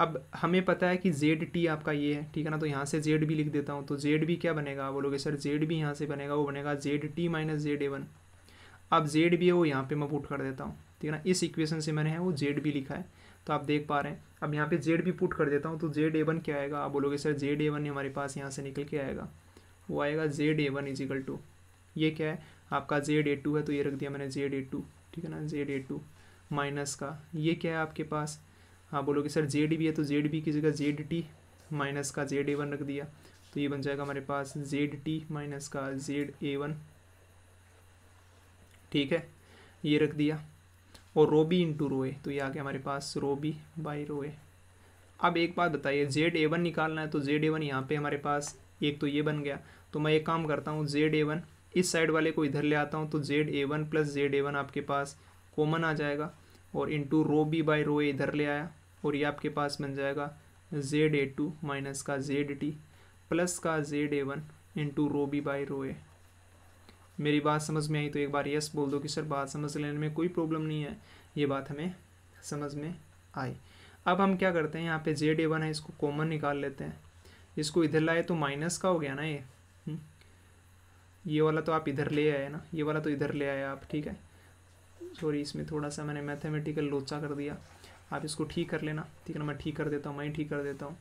अब हमें पता है कि जेड टी आपका ये है ठीक है ना तो यहाँ से जेड भी लिख देता हूँ तो जेड भी क्या बनेगा बोलोगे सर जेड भी यहाँ से बनेगा वो बनेगा Z T minus Z A one अब जेड भी है वो यहाँ पे मैं पुट कर देता हूँ ठीक है ना इस इक्वेशन से मैंने है वो जेड भी लिखा है तो आप देख पा रहे हैं अब यहाँ पे जेड भी पुट कर देता हूँ तो जेड ए वन क्या आएगा आप बोलोगे सर जेड ए वन हमारे पास यहाँ से निकल के आएगा वो आएगा Z A one equal to ये क्या है आपका जेड ए टू है तो ये रख दिया मैंने जेड ए टू ठीक है ना जेड ए टू माइनस का ये क्या है आपके पास हाँ बोलोगे सर जेड भी है तो जेड बी की जगह जेड टी माइनस का जेड ए वन रख दिया तो ये बन जाएगा हमारे पास जेड टी माइनस का जेड ए वन ठीक है ये रख दिया और रो बी इंटू रो ए तो ये आ गया हमारे पास रो बी बाई रो ए अब एक बात बताइए जेड ए वन निकालना है तो जेड ए वन यहाँ पे हमारे पास एक तो ये बन गया तो मैं एक काम करता हूँ जेड ए वन इस साइड वाले को इधर ले आता हूँ तो Z A one plus Z A one आपके पास कॉमन आ जाएगा और into rho B by rho A इधर ले आया और ये आपके पास बन जाएगा जेड ए टू माइनस का जेड टी प्लस का Z A one into rho B by rho A मेरी बात समझ में आई तो एक बार यस बोल दो कि सर बात समझ लेने में कोई प्रॉब्लम नहीं है ये बात हमें समझ में आई अब हम क्या करते हैं यहाँ पे जेड ए वन है इसको कॉमन निकाल लेते हैं इसको इधर लाए तो माइनस का हो गया ना ये ये वाला तो आप इधर ले आए ना ये वाला तो इधर ले आए आप ठीक है सॉरी इसमें थोड़ा सा मैंने मैथमेटिकल लोचा कर दिया आप इसको ठीक कर लेना ठीक है ना मैं ठीक कर देता हूँ मैं ही ठीक कर देता हूँ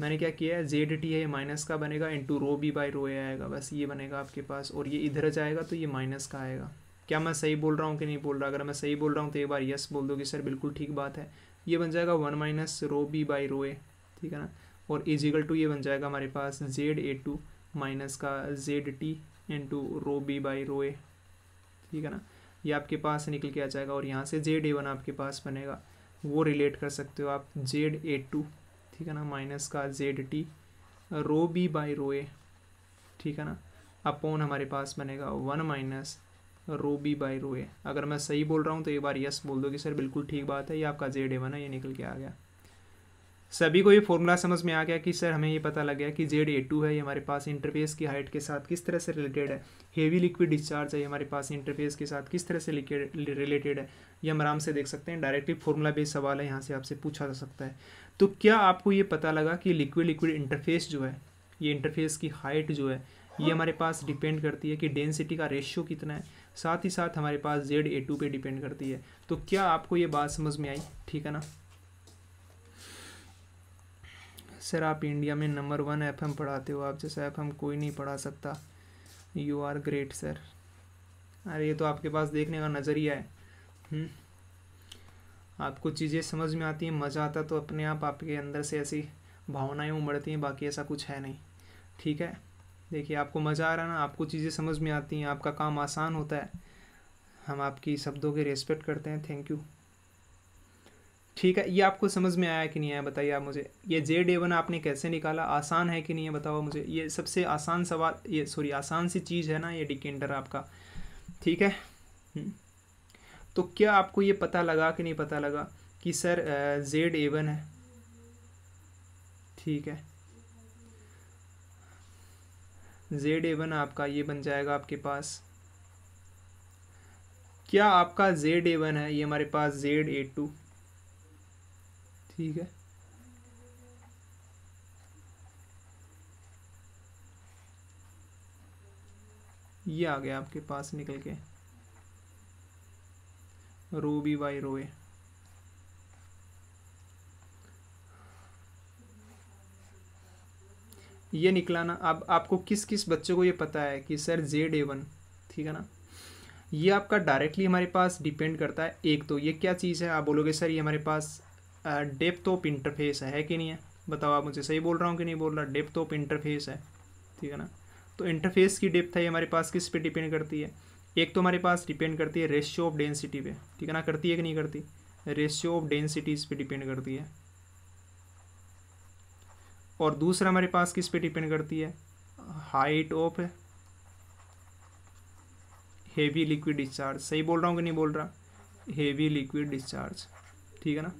मैंने क्या किया है जेड टी है ये माइनस का बनेगा into rho B by rho A आएगा बस ये बनेगा आपके पास और ये इधर जाएगा तो ये माइनस का आएगा क्या मैं सही बोल रहा हूँ कि नहीं बोल रहा अगर मैं सही बोल रहा हूँ तो एक बार यस बोल दो कि सर बिल्कुल ठीक बात है ये बन जाएगा one minus rho B by rho A ठीक है ना और इजिकल टू ये बन जाएगा हमारे पास जेड ए टू माइनस का Z T into rho B by rho A ठीक है ना ये आपके पास निकल के आ जाएगा और यहाँ से जेड ए वन आपके पास बनेगा वो रिलेट कर सकते हो आप जेड ए टू ठीक है ना माइनस का Z T rho B by rho A ठीक है ना अपोन हमारे पास बनेगा one minus rho B by rho A अगर मैं सही बोल रहा हूँ तो एक बार यस बोल दो कि सर बिल्कुल ठीक बात है ये आपका जेड ए वन है ये निकल के आ गया सभी को ये फॉर्मूला समझ में आ गया कि सर हमें ये पता लग गया कि जेड ए टू है ये हमारे पास इंटरफेस की हाइट के साथ किस तरह से रिलेटेड है हेवी लिक्विड डिस्चार्ज है ये हमारे पास इंटरफेस के साथ किस तरह से रिलेटेड है ये हम आराम से देख सकते हैं डायरेक्टली फॉर्मूला बेस्ड सवाल है यहाँ से आपसे पूछा जा सकता है तो क्या आपको ये पता लगा कि लिक्विड लिक्विड इंटरफेस जो है ये इंटरफेस की हाइट जो है ये हमारे पास डिपेंड करती है कि डेंसिटी का रेशियो कितना है साथ ही साथ हमारे पास जेड ए टू पर डिपेंड करती है तो क्या आपको ये बात समझ में आई ठीक है ना सर आप इंडिया में नंबर वन एफ पढ़ाते हो आप जैसा एफ कोई नहीं पढ़ा सकता यू आर ग्रेट सर अरे ये तो आपके पास देखने का नज़रिया है हम्म। आपको चीज़ें समझ में आती हैं मज़ा आता तो अपने आप आपके अंदर से ऐसी भावनाएं उमड़ती हैं बाकी ऐसा कुछ है नहीं ठीक है देखिए आपको मज़ा आ रहा है ना आपको चीज़ें समझ में आती हैं आपका काम आसान होता है हम आपकी शब्दों के रेस्पेक्ट करते हैं थैंक यू ठीक है ये आपको समझ में आया कि नहीं आया बताइए आप मुझे ये जे डे वन आपने कैसे निकाला आसान है कि नहीं है बताओ मुझे ये सबसे आसान सवाल ये सॉरी आसान सी चीज़ है ना ये डिकेंडर आपका ठीक है हम्म। तो क्या आपको ये पता लगा कि नहीं पता लगा कि सर जेड ए वन है ठीक है जेड ए वन आपका ये बन जाएगा आपके पास क्या आपका जेड ए वन है ये हमारे पास जेड ए टू ठीक है ये आ गया आपके पास निकल के rho B by rho A ये निकला ना अब आप, आपको किस किस बच्चे को ये पता है कि सर जेड ए वन ठीक है ना ये आपका डायरेक्टली हमारे पास डिपेंड करता है एक तो ये क्या चीज़ है आप बोलोगे सर ये हमारे पास डेप्थ ऑफ इंटरफेस है कि नहीं है बताओ आप मुझे सही बोल रहा हूँ कि नहीं बोल रहा डेप्थ ऑफ इंटरफेस है ठीक है ना तो इंटरफेस की डेप्थ है ये हमारे पास किस पे डिपेंड करती है एक तो हमारे पास डिपेंड करती है रेशियो ऑफ डेंसिटी पे ठीक है ना करती है कि नहीं करती रेशियो ऑफ डेंसिटीज़ पे डिपेंड करती है और दूसरा हमारे पास किस पे डिपेंड करती है height of heavy liquid discharge सही बोल रहा हूँ कि नहीं बोल रहा हेवी लिक्विड डिस्चार्ज ठीक है ना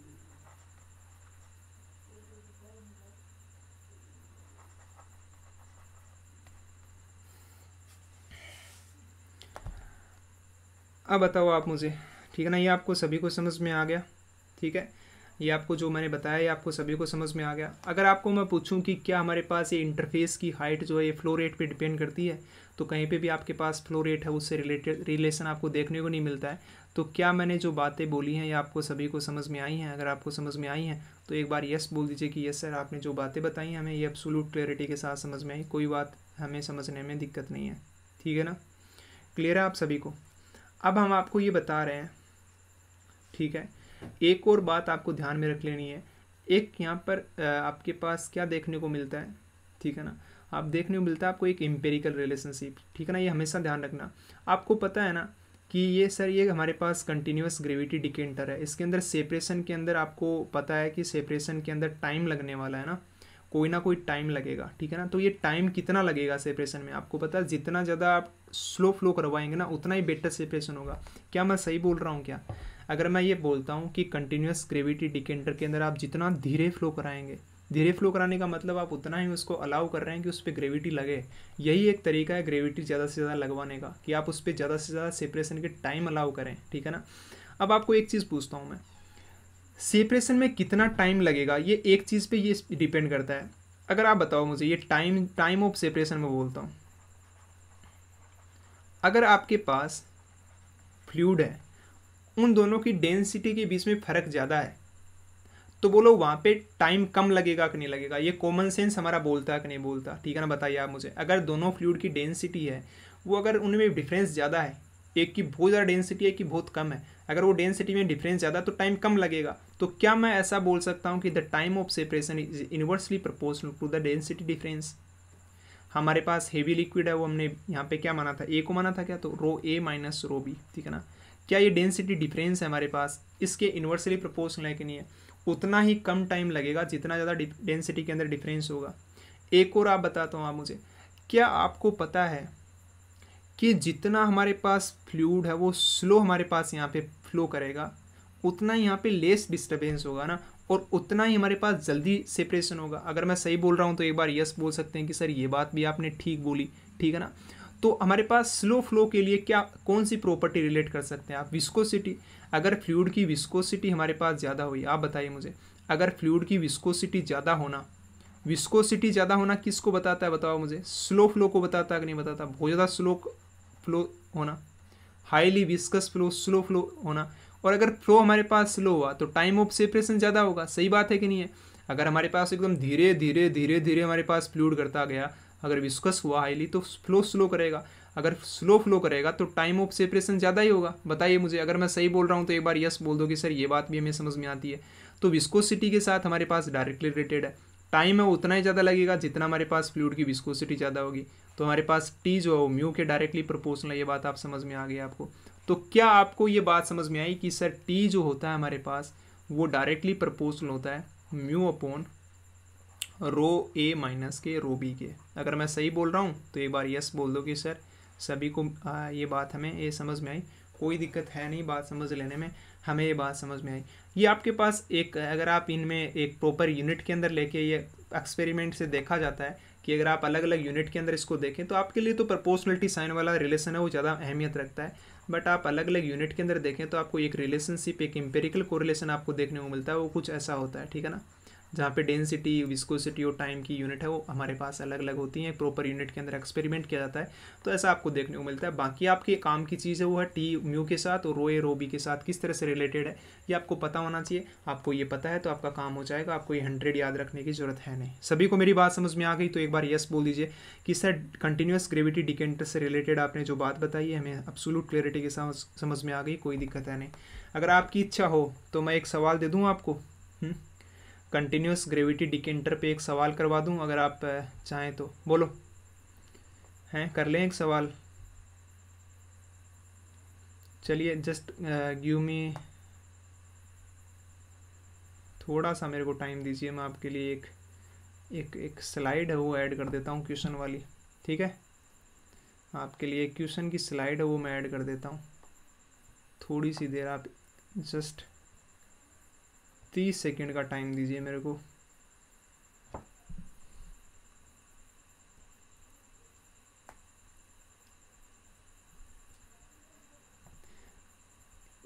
अब बताओ आप मुझे ठीक है ना ये आपको सभी को समझ में आ गया ठीक है ये आपको जो मैंने बताया ये आपको सभी को समझ में आ गया अगर आपको मैं पूछूं कि क्या हमारे पास ये इंटरफेस की हाइट जो है ये फ्लो रेट पे डिपेंड करती है तो कहीं पे भी आपके पास फ्लो रेट है उससे रिलेटेड रिलेशन आपको देखने को नहीं मिलता है तो क्या मैंने जो बातें बोली हैं ये आपको सभी को समझ में आई हैं अगर आपको समझ में आई हैं तो एक बार येस बोल दीजिए कि येस सर आपने जो बातें बताई हैं हमें ये एब्सोलूट क्लैरिटी के साथ समझ में आई कोई बात हमें समझने में दिक्कत नहीं है ठीक है ना क्लियर है आप सभी को अब हम आपको ये बता रहे हैं ठीक है एक और बात आपको ध्यान में रख लेनी है एक यहाँ पर आपके पास क्या देखने को मिलता है ठीक है ना आप देखने को मिलता है आपको एक एम्पेरिकल रिलेशनशिप ठीक है ना ये हमेशा ध्यान रखना आपको पता है ना कि ये सर ये हमारे पास कंटिन्यूस ग्रेविटी डिकेंटर है इसके अंदर सेपरेशन के अंदर आपको पता है कि सेपरेशन के अंदर टाइम लगने वाला है ना कोई ना कोई टाइम लगेगा ठीक है ना तो ये टाइम कितना लगेगा सेपरेशन में आपको पता है जितना ज़्यादा आप स्लो फ्लो करवाएंगे ना उतना ही बेटर सेपरेशन होगा क्या मैं सही बोल रहा हूँ क्या अगर मैं ये बोलता हूँ कि कंटिन्यूस ग्रेविटी डिकेंटर के अंदर आप जितना धीरे फ्लो कराएंगे धीरे फ्लो कराने का मतलब आप उतना ही उसको अलाउ कर रहे हैं कि उस पर ग्रेविटी लगे यही एक तरीका है ग्रेविटी ज़्यादा से ज़्यादा लगवाने का कि आप उस पर ज़्यादा से ज़्यादा सेपरेशन के टाइम अलाउ करें ठीक है ना अब आपको एक चीज़ पूछता हूँ मैं सेपरेशन में कितना टाइम लगेगा ये एक चीज़ पे ये डिपेंड करता है अगर आप बताओ मुझे ये टाइम टाइम ऑफ सेपरेशन में बोलता हूँ अगर आपके पास फ्लूड है उन दोनों की डेंसिटी के बीच में फ़र्क ज़्यादा है तो बोलो वहाँ पे टाइम कम लगेगा कि नहीं लगेगा ये कॉमन सेंस हमारा बोलता है कि नहीं बोलता ठीक है ना बताइए आप मुझे अगर दोनों फ्लूड की डेंसिटी है वो अगर उनमें डिफरेंस ज़्यादा है एक की बहुत ज़्यादा डेंसिटी है एक की बहुत कम है अगर वो डेंसिटी में डिफरेंस ज़्यादा तो टाइम कम लगेगा तो क्या मैं ऐसा बोल सकता हूँ कि the time of separation is inversely proportional to the density difference हमारे पास हेवी लिक्विड है वो हमने यहाँ पे क्या माना था ए को माना था क्या तो rho A minus rho B ठीक है ना क्या ये डेंसिटी डिफरेंस है हमारे पास इसके इन्वर्सली प्रपोर्शनल है कि नहीं है उतना ही कम टाइम लगेगा जितना ज़्यादा डेंसिटी के अंदर डिफरेंस होगा एक और आप बताता हूँ आप मुझे क्या आपको पता है कि जितना हमारे पास फ्लूड है वो स्लो हमारे पास यहाँ पे फ्लो करेगा उतना यहाँ पे लेस डिस्टर्बेंस होगा ना और उतना ही हमारे पास जल्दी सेपरेशन होगा अगर मैं सही बोल रहा हूँ तो एक बार यस बोल सकते हैं कि सर ये बात भी आपने ठीक बोली ठीक है ना तो हमारे पास स्लो फ्लो के लिए क्या कौन सी प्रॉपर्टी रिलेट कर सकते हैं आप विस्कोसिटी अगर फ्लूड की विस्कोसिटी हमारे पास ज़्यादा हुई आप बताइए मुझे अगर फ्लूड की विस्कोसिटी ज़्यादा होना विस्कोसिटी ज़्यादा होना किसको बताता है बताओ मुझे स्लो फ्लो को बताता है कि नहीं बताता बहुत ज़्यादा स्लो फ्लो होना highly viscous flow slow flow होना और अगर फ्लो हमारे पास स्लो हुआ तो टाइम ऑफ सेपरेशन ज़्यादा होगा सही बात है कि नहीं है अगर हमारे पास एकदम धीरे धीरे धीरे धीरे हमारे पास फ्लूड करता गया अगर विस्कस हुआ हाईली तो फ्लो स्लो करेगा अगर स्लो फ्लो करेगा तो टाइम ऑफ सेपरेशन ज़्यादा ही होगा बताइए मुझे अगर मैं सही बोल रहा हूँ तो एक बार यस बोल दो कि सर ये बात भी हमें समझ में आती है तो विस्कोसिटी के साथ हमारे पास डायरेक्टली रिलेटेड है टाइम है उतना ही ज़्यादा लगेगा जितना हमारे पास फ्लूड की विस्कोसिटी ज़्यादा होगी तो हमारे पास टी जो है वो म्यू के डायरेक्टली प्रोपोर्शनल ये बात आप समझ में आ गई आपको तो क्या आपको ये बात समझ में आई कि सर टी जो होता है हमारे पास वो डायरेक्टली प्रपोजल होता है mu upon rho A minus के रो बी के अगर मैं सही बोल रहा हूँ तो एक बार यस बोल दो कि सर सभी को आ, ये बात हमें ये समझ में आई कोई दिक्कत है नहीं बात समझ लेने में हमें ये बात समझ में आई ये आपके पास एक अगर आप इनमें एक प्रॉपर यूनिट के अंदर लेके ये एक्सपेरिमेंट से देखा जाता है कि अगर आप अलग अलग यूनिट के अंदर इसको देखें तो आपके लिए तो प्रपोर्सनलिटी साइन वाला रिलेशन है वो ज़्यादा अहमियत रखता है बट आप अलग अलग यूनिट के अंदर देखें तो आपको एक रिलेशनशिप एक इंपेरिकल कोरिलेशन आपको देखने को मिलता है वो कुछ ऐसा होता है ठीक है ना जहाँ पे डेंसिटी विस्कोसिटी और टाइम की यूनिट है वो हमारे पास अलग अलग होती हैं प्रॉपर यूनिट के अंदर एक्सपेरिमेंट किया जाता है तो ऐसा आपको देखने को मिलता है बाकी आपके काम की चीज़ है वो है टी म्यू के साथ और रो ए रो बी के साथ किस तरह से रिलेटेड है ये आपको पता होना चाहिए आपको ये पता है तो आपका काम हो जाएगा आपको ये हंड्रेड याद रखने की जरूरत है नहीं सभी को मेरी बात समझ में आ गई तो एक बार यस बोल दीजिए कि सर कंटिन्यूस ग्रेविटी डिकेंटर से रिलेटेड आपने जो बात बताई है हमें अपसोलूट क्लियरिटी के साथ समझ में आ गई कोई दिक्कत है नहीं अगर आपकी इच्छा हो तो मैं एक सवाल दे दूँ आपको हुँ? हम्म? कंटिन्यूस ग्रेविटी डिकेंटर पे एक सवाल करवा दूं अगर आप चाहें तो बोलो हैं कर लें एक सवाल चलिए जस्ट गिव मी थोड़ा सा मेरे को टाइम दीजिए मैं आपके लिए एक एक एक स्लाइड है वो ऐड कर देता हूँ क्वेश्चन वाली ठीक है आपके लिए क्वेश्चन की स्लाइड है वो मैं ऐड कर देता हूँ थोड़ी सी देर आप जस्ट तीस सेकेंड का टाइम दीजिए मेरे को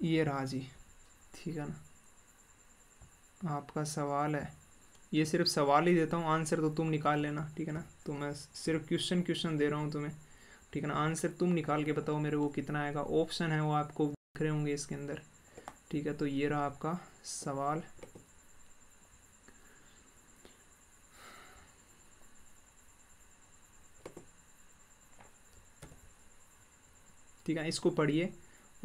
ये रहा जी ठीक है ना आपका सवाल है ये सिर्फ सवाल ही देता हूँ आंसर तो तुम निकाल लेना ठीक है ना तो मैं सिर्फ क्वेश्चन क्वेश्चन दे रहा हूँ तुम्हें ठीक है ना आंसर तुम निकाल के बताओ मेरे को कितना आएगा ऑप्शन है वो आपको दिख रहे होंगे इसके अंदर ठीक है तो ये रहा आपका सवाल ठीक है इसको पढ़िए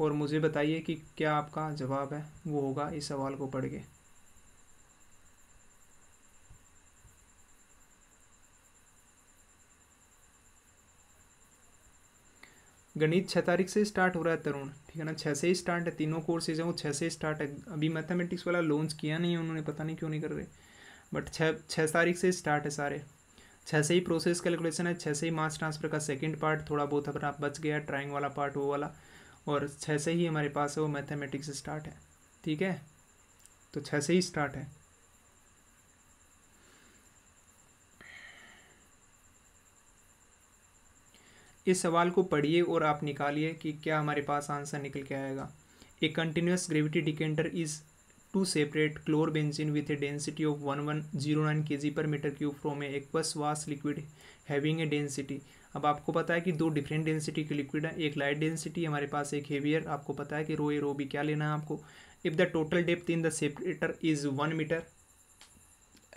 और मुझे बताइए कि क्या आपका जवाब है वो होगा इस सवाल को पढ़ के गणित छः तारीख से स्टार्ट हो रहा है तरुण ठीक है ना छः से ही स्टार्ट है तीनों कोर्सेज हैं वो छः से स्टार्ट है अभी मैथमेटिक्स वाला लॉन्च किया नहीं है उन्होंने पता नहीं क्यों नहीं कर रहे बट छः छः तारीख से स्टार्ट है सारे छः से ही प्रोसेस कैलकुलेशन है छः से ही मास ट्रांसफर का सेकेंड पार्ट थोड़ा बहुत अपना बच गया ट्राइंग वाला पार्ट वो वाला और छः से ही हमारे पास है वो मैथेमेटिक्स स्टार्ट है ठीक है तो छः से ही स्टार्ट है इस सवाल को पढ़िए और आप निकालिए कि क्या हमारे पास आंसर निकल के आएगा a continuous gravity decanter is to separate chlorobenzene with a density of one one zero nine K G per meter cube from a aqueous was liquid having a density अब आपको पता है कि दो different density के liquid है एक light density हमारे पास एक हेवियर आपको पता है कि रो ए रो भी क्या लेना है आपको if the total depth in the separator is one meter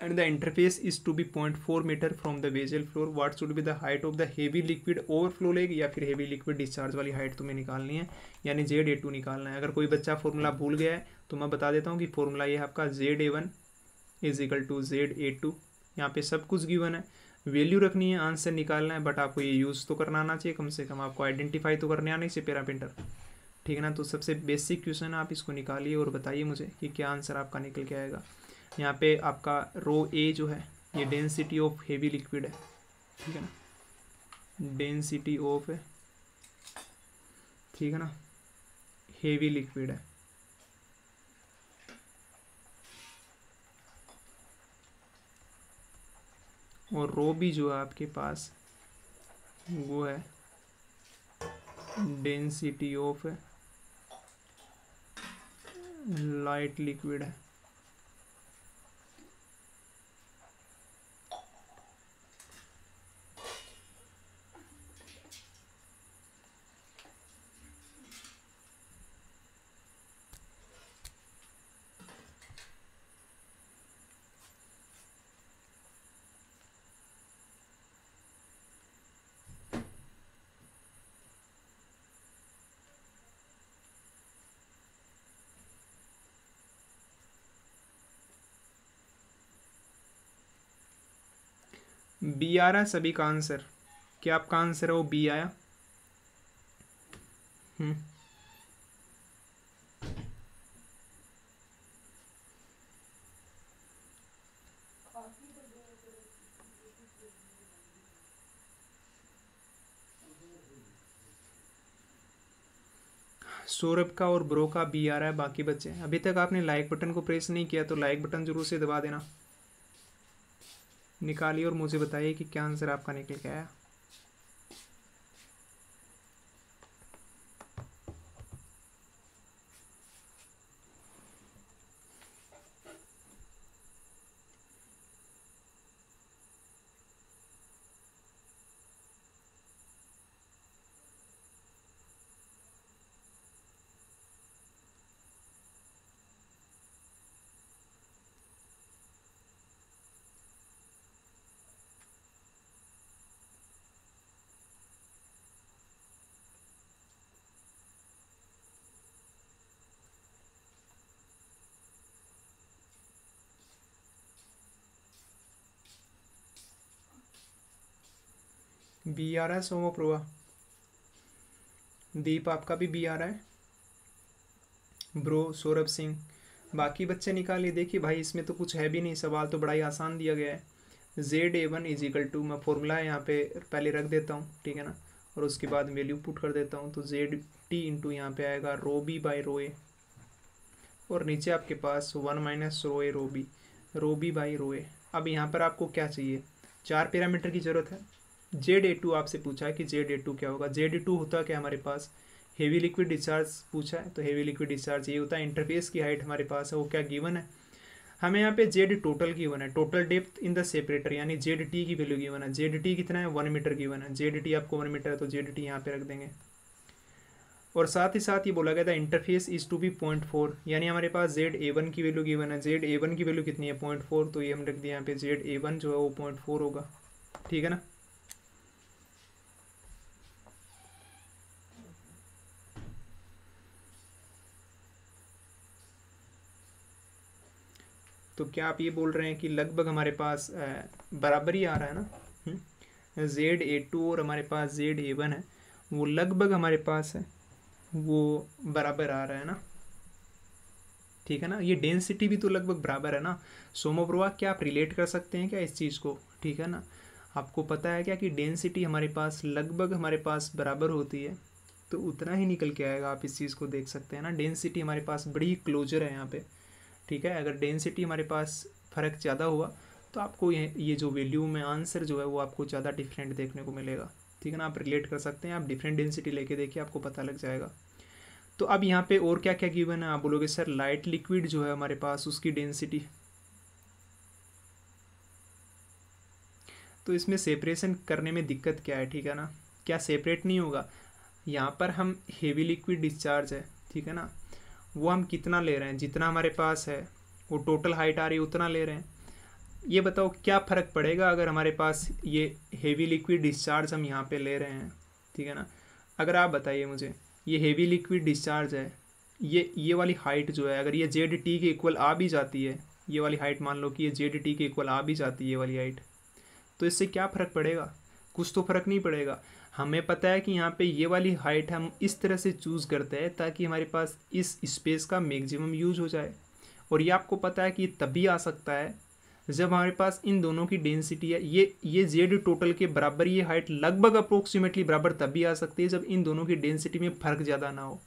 and the interface is to be 0.4 meter from the vessel floor what should be the height of the heavy liquid flow leg या फिर heavy liquid discharge वाली height तुम्हें निकालनी है यानी Z A to निकालना है अगर कोई बच्चा फॉर्मूला भूल गया है तो मैं बता देता हूँ कि फॉर्मूला ये आपका Z A one is equal to Z A two यहाँ पे सब कुछ गिवन है वैल्यू रखनी है आंसर निकालना है बट आपको ये यूज़ तो करना आना चाहिए कम से कम आपको आइडेंटिफाई तो करने आना चाहिए पेरा पेंटर ठीक है ना तो सबसे बेसिक क्वेश्चन आप इसको निकालिए और बताइए मुझे कि क्या आंसर आपका निकल के आएगा यहाँ पे आपका रो ए जो है ये डेंसिटी ऑफ हेवी लिक्विड है ठीक है ना डेंसिटी ऑफ ठीक है ना हेवी लिक्विड है और रो भी जो है आपके पास वो है डेंसिटी ऑफ लाइट लिक्विड है बी आ रहा है सभी का आंसर क्या आपका आंसर है वो बी आया हम्म। सौरभ का और ब्रो का बी आ रहा है बाकी बच्चे अभी तक आपने लाइक बटन को प्रेस नहीं किया तो लाइक बटन जरूर से दबा देना निकालिए और मुझे बताइए कि क्या आंसर आपका निकल के आया बी आ रहा है सोमो सोमोप्रोवा दीप आपका भी बी आ रहा है ब्रो सौरभ सिंह बाकी बच्चे निकालिए देखिए भाई इसमें तो कुछ है भी नहीं सवाल तो बड़ा ही आसान दिया गया है Z A one equal to मैं फॉर्मूला यहाँ पे पहले रख देता हूँ ठीक है ना और उसके बाद वैल्यू पुट कर देता हूँ तो जेड टी इंटू यहाँ पे आएगा रो बी बाई रो ए और नीचे आपके पास one minus rho A rho B rho B by rho A अब यहाँ पर आपको क्या चाहिए चार पैरामीटर की ज़रूरत है जेड ए टू आपसे पूछा है कि जेड ए टू क्या होगा जेड ए टू होता क्या हमारे पास हेवी लिक्विड डिस्चार्ज पूछा है तो हेवी लिक्विड डिस्चार्ज ये होता है इंटरफेस की हाइट हमारे पास है वो क्या गिवन है हमें यहाँ पे जेड टोटल गिवन है total depth in the separator यानी जेड टी की वैल्यू गिवन है जेड टी कितना है वन मीटर गिवन है जेड टी आपको वन मीटर है तो जेड टी यहाँ पे रख देंगे और साथ ही साथ ये बोला गया था interface is to be point four यानी हमारे पास जेड ए वन की वैल्यू गिवन है जेड ए वन की वैल्यू कितनी है पॉइंट फोर तो ये हम रख दिए यहाँ पे जेड ए वन जो है वो पॉइंट फोर होगा ठीक है ना तो क्या आप ये बोल रहे हैं कि लगभग हमारे पास बराबर ही आ रहा है ना जेड ए टू और हमारे पास जेड ए वन है वो लगभग हमारे पास है वो बराबर आ रहा है ना ठीक है ना ये डेंसिटी भी तो लगभग बराबर है ना सोमोप्रोवा क्या आप रिलेट कर सकते हैं क्या इस चीज़ को ठीक है ना आपको पता है क्या कि डेंसिटी हमारे पास लगभग हमारे पास बराबर होती है तो उतना ही निकल के आएगा आप इस चीज़ को देख सकते हैं ना डेंसिटी हमारे पास बड़ी क्लोजर है यहाँ पे ठीक है अगर डेंसिटी हमारे पास फ़र्क ज़्यादा हुआ तो आपको ये ये जो वैल्यू में आंसर जो है वो आपको ज़्यादा डिफरेंट देखने को मिलेगा ठीक है ना आप रिलेट कर सकते हैं आप डिफरेंट डेंसिटी लेके देखिए आपको पता लग जाएगा तो अब यहाँ पे और क्या क्या गिवन है आप बोलोगे सर लाइट लिक्विड जो है हमारे पास उसकी डेंसिटी तो इसमें सेपरेशन करने में दिक्कत क्या है ठीक है ना क्या सेपरेट नहीं होगा यहाँ पर हम हेवी लिक्विड डिस्चार्ज है ठीक है ना वो हम कितना ले रहे हैं जितना हमारे पास है वो टोटल हाइट आ रही है उतना ले रहे हैं ये बताओ क्या फ़र्क पड़ेगा अगर हमारे पास ये हेवी लिक्विड डिस्चार्ज हम यहाँ पे ले रहे हैं ठीक है ना अगर आप बताइए मुझे ये हेवी लिक्विड डिस्चार्ज है ये ये वाली हाइट जो है अगर ये जेड टी के इक्वल आ भी जाती है ये वाली हाइट मान लो कि ये जेड टी के इक्वल आ भी जाती है ये वाली हाइट तो इससे क्या फ़र्क पड़ेगा कुछ तो फ़र्क नहीं पड़ेगा हमें पता है कि यहाँ पे ये वाली हाइट हम इस तरह से चूज़ करते हैं ताकि हमारे पास इस स्पेस का मैक्सिमम यूज हो जाए और ये आपको पता है कि तभी आ सकता है जब हमारे पास इन दोनों की डेंसिटी है ये ये जेड टोटल के बराबर ये हाइट लगभग अप्रोक्सीमेटली बराबर तभी आ सकती है जब इन दोनों की डेंसिटी में फ़र्क ज़्यादा ना हो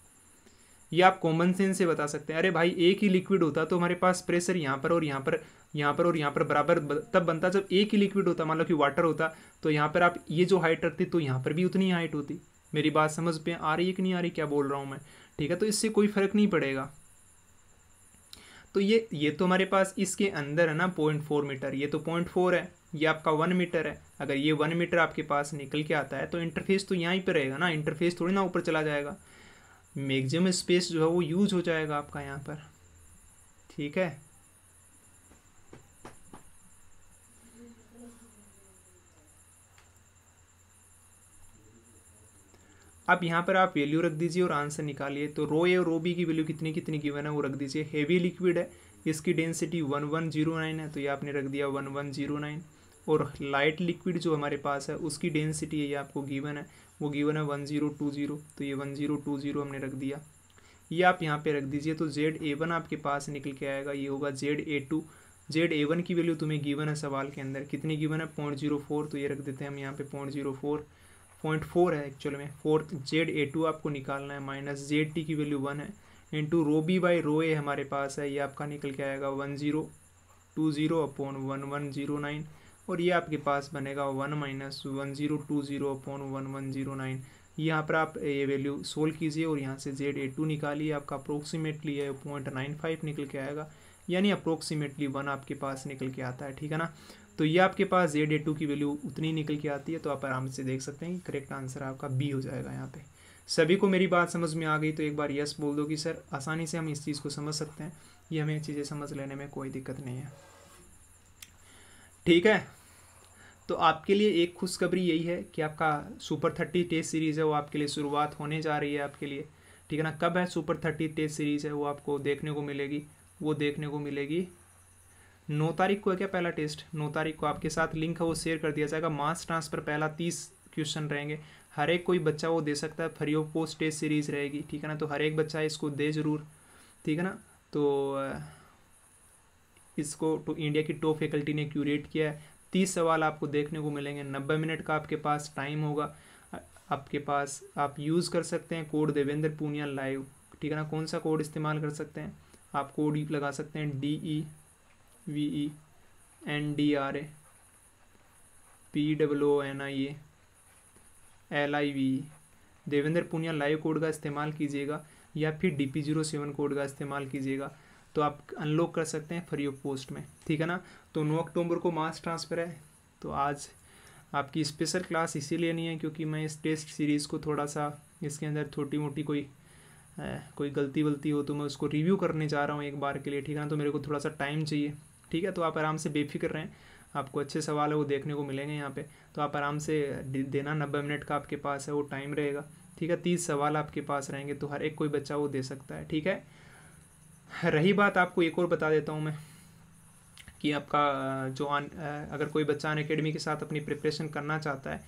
ये आप कॉमन सेंस से बता सकते हैं अरे भाई एक ही लिक्विड होता तो हमारे पास प्रेशर यहाँ पर और यहाँ पर यहाँ पर और यहाँ पर बराबर तब बनता जब एक ही लिक्विड होता मान लो कि वाटर होता तो यहाँ पर आप ये जो हाइट रखती तो यहाँ पर भी उतनी हाइट होती मेरी बात समझ पे आ रही है कि नहीं आ रही क्या बोल रहा हूँ मैं ठीक है तो इससे कोई फ़र्क नहीं पड़ेगा तो ये ये तो हमारे पास इसके अंदर है ना पॉइंट फोर मीटर ये तो पॉइंट फोर है ये आपका वन मीटर है अगर ये वन मीटर आपके पास निकल के आता है तो इंटरफेस तो यहाँ ही पर रहेगा ना इंटरफेस थोड़ी ना ऊपर चला जाएगा मैगजिम स्पेस जो है वो यूज हो जाएगा आपका यहाँ पर ठीक है अब यहाँ पर आप वैल्यू रख दीजिए और आंसर निकालिए तो रो ए और रो बी की वैल्यू कितनी कितनी गिवन है वो रख दीजिए हेवी लिक्विड है इसकी density one one zero nine है तो ये आपने रख दिया वन वन जीरो नाइन और लाइट लिक्विड जो हमारे पास है उसकी डेंसिटी ये आपको गिवन है वो गिवन है वन ज़ीरो टू ज़ीरो तो ये वन ज़ीरो टू ज़ीरो हमने रख दिया ये आप यहाँ पे रख दीजिए तो जेड ए वन आपके पास निकल के आएगा ये होगा Z A two Z A one की वैल्यू तुम्हें गिवन है सवाल के अंदर कितनी गिवन है पॉइंट जीरो फोर तो ये रख देते हैं हम यहाँ पे point zero four point four है एक्चुअल में फोर्थ जेड ए टू आपको निकालना है माइनस जेड टी की वैल्यू वन है into rho B by rho A हमारे पास है ये आपका निकल के आएगा one zero two zero upon one one zero nine और ये आपके पास बनेगा one minus one zero two zero upon one one zero nine यहाँ पर आप ये वैल्यू सोल्व कीजिए और यहाँ से जेड ए टू निकालिए आपका अप्रोक्सीमेटली है पॉइंट नाइन फाइव निकल के आएगा यानी अप्रोक्सीमेटली वन आपके पास निकल के आता है ठीक है ना तो ये आपके पास जेड ए टू की वैल्यू उतनी निकल के आती है तो आप आराम से देख सकते हैं करेक्ट आंसर आपका बी हो जाएगा यहाँ पर सभी को मेरी बात समझ में आ गई तो एक बार यस बोल दो कि सर आसानी से हम इस चीज़ को समझ सकते हैं ये हमें चीज़ें समझ लेने में कोई दिक्कत नहीं है ठीक है तो आपके लिए एक खुशखबरी यही है कि आपका सुपर थर्टी टेस्ट सीरीज़ है वो आपके लिए शुरुआत होने जा रही है आपके लिए ठीक है ना कब है सुपर थर्टी टेस्ट सीरीज़ है वो आपको देखने को मिलेगी वो देखने को मिलेगी नौ तारीख को है क्या पहला टेस्ट नौ तारीख को आपके साथ लिंक है वो शेयर कर दिया जाएगा मास ट्रांसफर पहला तीस क्वेश्चन रहेंगे हर एक कोई बच्चा वो दे सकता है free of cost test series रहेगी ठीक है ना तो हर एक बच्चा इसको दे ज़रूर ठीक है ना तो इसको तो इंडिया की टॉप फैकल्टी ने क्यूरेट किया है तीस सवाल आपको देखने को मिलेंगे नब्बे मिनट का आपके पास टाइम होगा आपके पास आप यूज़ कर सकते हैं कोड देवेंद्र पूनिया लाइव ठीक है ना कौन सा कोड इस्तेमाल कर सकते हैं आप कोड लगा सकते हैं D E V E N D R A P W N I A L I V Devendra Punia live code का इस्तेमाल कीजिएगा या फिर D P zero seven code का इस्तेमाल कीजिएगा तो आप अनलॉक कर सकते हैं फ्री ऑफ पोस्ट में ठीक है ना तो नौ अक्टूबर को मास ट्रांसफ़र है तो आज आपकी स्पेशल क्लास इसीलिए नहीं है क्योंकि मैं इस टेस्ट सीरीज़ को थोड़ा सा इसके अंदर छोटी मोटी कोई आ, कोई गलती वलती हो तो मैं उसको रिव्यू करने जा रहा हूँ एक बार के लिए ठीक है ना तो मेरे को थोड़ा सा टाइम चाहिए ठीक है तो आप आराम से बेफिक्र रहें आपको अच्छे सवाल है वो देखने को मिलेंगे यहाँ पर तो आप आराम से देना नब्बे मिनट का आपके पास है वो टाइम रहेगा ठीक है तीस सवाल आपके पास रहेंगे तो हर एक कोई बच्चा वो दे सकता है ठीक है रही बात आपको एक और बता देता हूँ मैं कि आपका जो आन अगर कोई बच्चा अन अकेडमी के साथ अपनी प्रिपरेशन करना चाहता है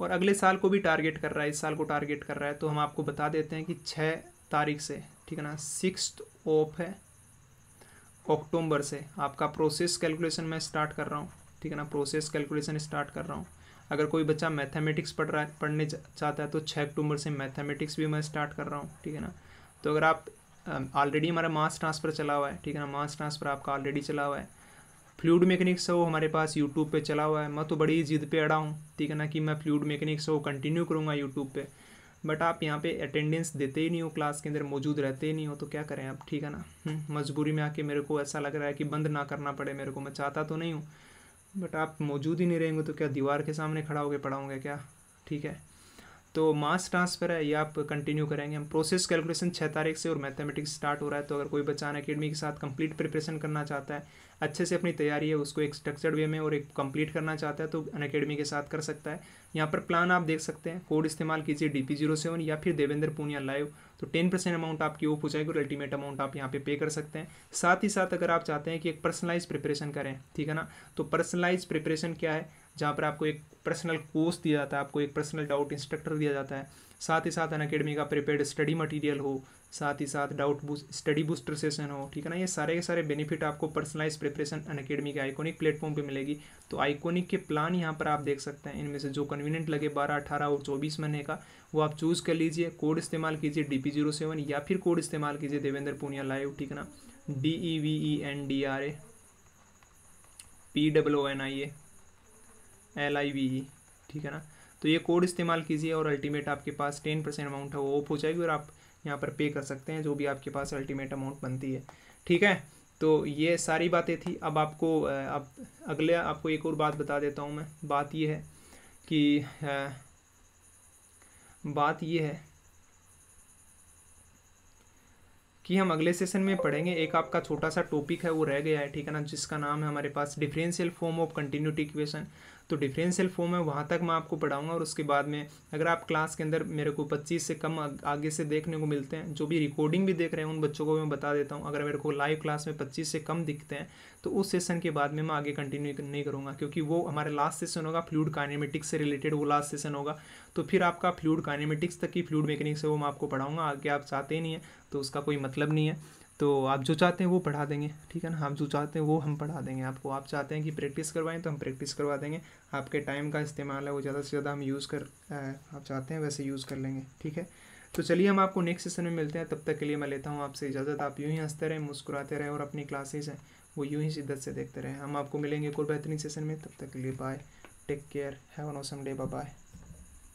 और अगले साल को भी टारगेट कर रहा है इस साल को टारगेट कर रहा है तो हम आपको बता देते हैं कि छः तारीख से ठीक है ना सिक्स ऑफ है अक्टूबर से आपका प्रोसेस कैलकुलेशन मैं स्टार्ट कर रहा हूँ ठीक है ना प्रोसेस कैलकुलेशन स्टार्ट कर रहा हूँ अगर कोई बच्चा मैथमेटिक्स पढ़ रहा है पढ़ने चाहता है तो छः अक्टूबर से मैथमेटिक्स भी मैं स्टार्ट कर रहा हूँ ठीक है ना तो अगर आप ऑलरेडी um, हमारा मास ट्रांसफ़र चला हुआ है ठीक है ना मास ट्रांसफ़र आपका ऑलरेडी चला हुआ है फ्लूड मैकेनिक्स है वो हमारे पास यूट्यूब पे चला हुआ है मैं तो बड़ी जिद पे अड़ा हूँ ठीक है ना कि मैं फ्लूड मैकेनिक्स वो कंटिन्यू करूँगा यूट्यूब पे बट आप यहाँ पे अटेंडेंस देते ही नहीं हो क्लास के अंदर मौजूद रहते ही नहीं हो तो क्या करें आप ठीक है ना हम्म, मजबूरी में आके मेरे को ऐसा लग रहा है कि बंद ना करना पड़े मेरे को मैं चाहता तो नहीं हूँ बट आप मौजूद ही नहीं रहेंगे तो क्या दीवार के सामने खड़ा होकर पढ़ाऊँगा क्या ठीक है तो मास ट्रांसफ़र है ये आप कंटिन्यू करेंगे हम प्रोसेस कैलकुलेशन छः तारीख से और मैथमेटिक्स स्टार्ट हो रहा है तो अगर कोई बच्चा अकेडमी के साथ कंप्लीट प्रिपरेशन करना चाहता है अच्छे से अपनी तैयारी है उसको एक स्ट्रक्चर्ड वे में और एक कंप्लीट करना चाहता है तो अन अकेडमी के साथ कर सकता है यहाँ पर प्लान आप देख सकते हैं कोड इस्तेमाल कीजिए डी पी जीरो सेवन या फिर देवेंद्र पूनिया लाइव तो टेन परसेंट अमाउंट आपकी ऑफ हो जाएगी और अल्टीमेट अमाउंट आप यहाँ पे पे कर सकते हैं साथ ही साथ अगर आप चाहते हैं कि एक पर्सनलाइज प्रिपरेशन करें ठीक है ना तो पर्सनलाइज प्रिपरेशन क्या है जहाँ पर आपको एक पर्सनल कोर्स दिया जाता है आपको एक पर्सनल डाउट इंस्ट्रक्टर दिया जाता है साथ ही साथ अन अकेडमी का प्रिपेयर स्टडी मटेरियल हो साथ ही साथ doubt boost study booster session हो ठीक है ना ये सारे के सारे बेनिफिट आपको पर्सनलाइज प्रिपरेशन अन अकेडमी के आइकोनिक प्लेटफॉर्म पे मिलेगी तो आइकोनिक के प्लान यहाँ पर आप देख सकते हैं इनमें से जो कन्वीनियंट लगे बारह अठारह और चौबीस महीने का वो आप चूज़ कर लीजिए कोड इस्तेमाल कीजिए डी पी जीरो सेवन या फिर कोड इस्तेमाल कीजिए देवेंद्र पूनिया लाइव ठीक है ना D E V E N D R A P W N I A L I V E ठीक है ना तो ये कोड इस्तेमाल कीजिए और अल्टीमेट आपके पास टेन परसेंट अमाउंट है वो ऑफ हो जाएगी और आप यहाँ पर पे कर सकते हैं जो भी आपके पास अल्टीमेट अमाउंट बनती है ठीक है तो ये सारी बातें थी अब आपको अब अगले आपको एक और बात बता देता हूँ मैं बात ये है कि बात ये है कि हम अगले सेशन में पढ़ेंगे एक आपका छोटा सा टॉपिक है वो रह गया है ठीक है ना जिसका नाम है हमारे पास differential form of continuity equation तो डिफरेंशियल फॉर्म है वहाँ तक मैं आपको पढ़ाऊँगा और उसके बाद में अगर आप क्लास के अंदर मेरे को पच्चीस से कम आगे से देखने को मिलते हैं जो भी रिकॉर्डिंग भी देख रहे हैं उन बच्चों को मैं बता देता हूँ अगर मेरे को लाइव क्लास में पच्चीस से कम दिखते हैं तो उस सेशन के बाद में मैं आगे कंटिन्यू नहीं करूँगा क्योंकि वो हमारा लास्ट सेशन होगा फ्लूड काइनेमेटिक्स से रिलेटेड वो लास्ट सेशन होगा तो फिर आपका फ्लूड काइनेमेटिक्स तक की फ्लूड मैकेनिक्स है वो मैं आपको पढ़ाऊँगा आगे आप चाहते ही नहीं है तो उसका कोई मतलब नहीं है तो आप जो चाहते हैं वो पढ़ा देंगे ठीक है ना आप जो चाहते हैं वो हम पढ़ा देंगे आपको आप चाहते हैं कि प्रैक्टिस करवाएं तो हम प्रैक्टिस करवा देंगे आपके टाइम का इस्तेमाल है वो ज़्यादा से ज़्यादा हम यूज़ कर आप चाहते हैं वैसे यूज़ कर लेंगे ठीक है तो चलिए हम आपको नेक्स्ट सेशन में मिलते हैं तब तक के लिए मैं लेता हूँ आपसे इजाज़त आप यूँ ही हंसते रहें मुस्कुराते रहें और अपनी क्लासेज हैं वो यूँ ही शिद्दत से देखते रहें हम आपको मिलेंगे एक और बेहतरीन सेशन में तब तक के लिए bye take care have an awesome day bye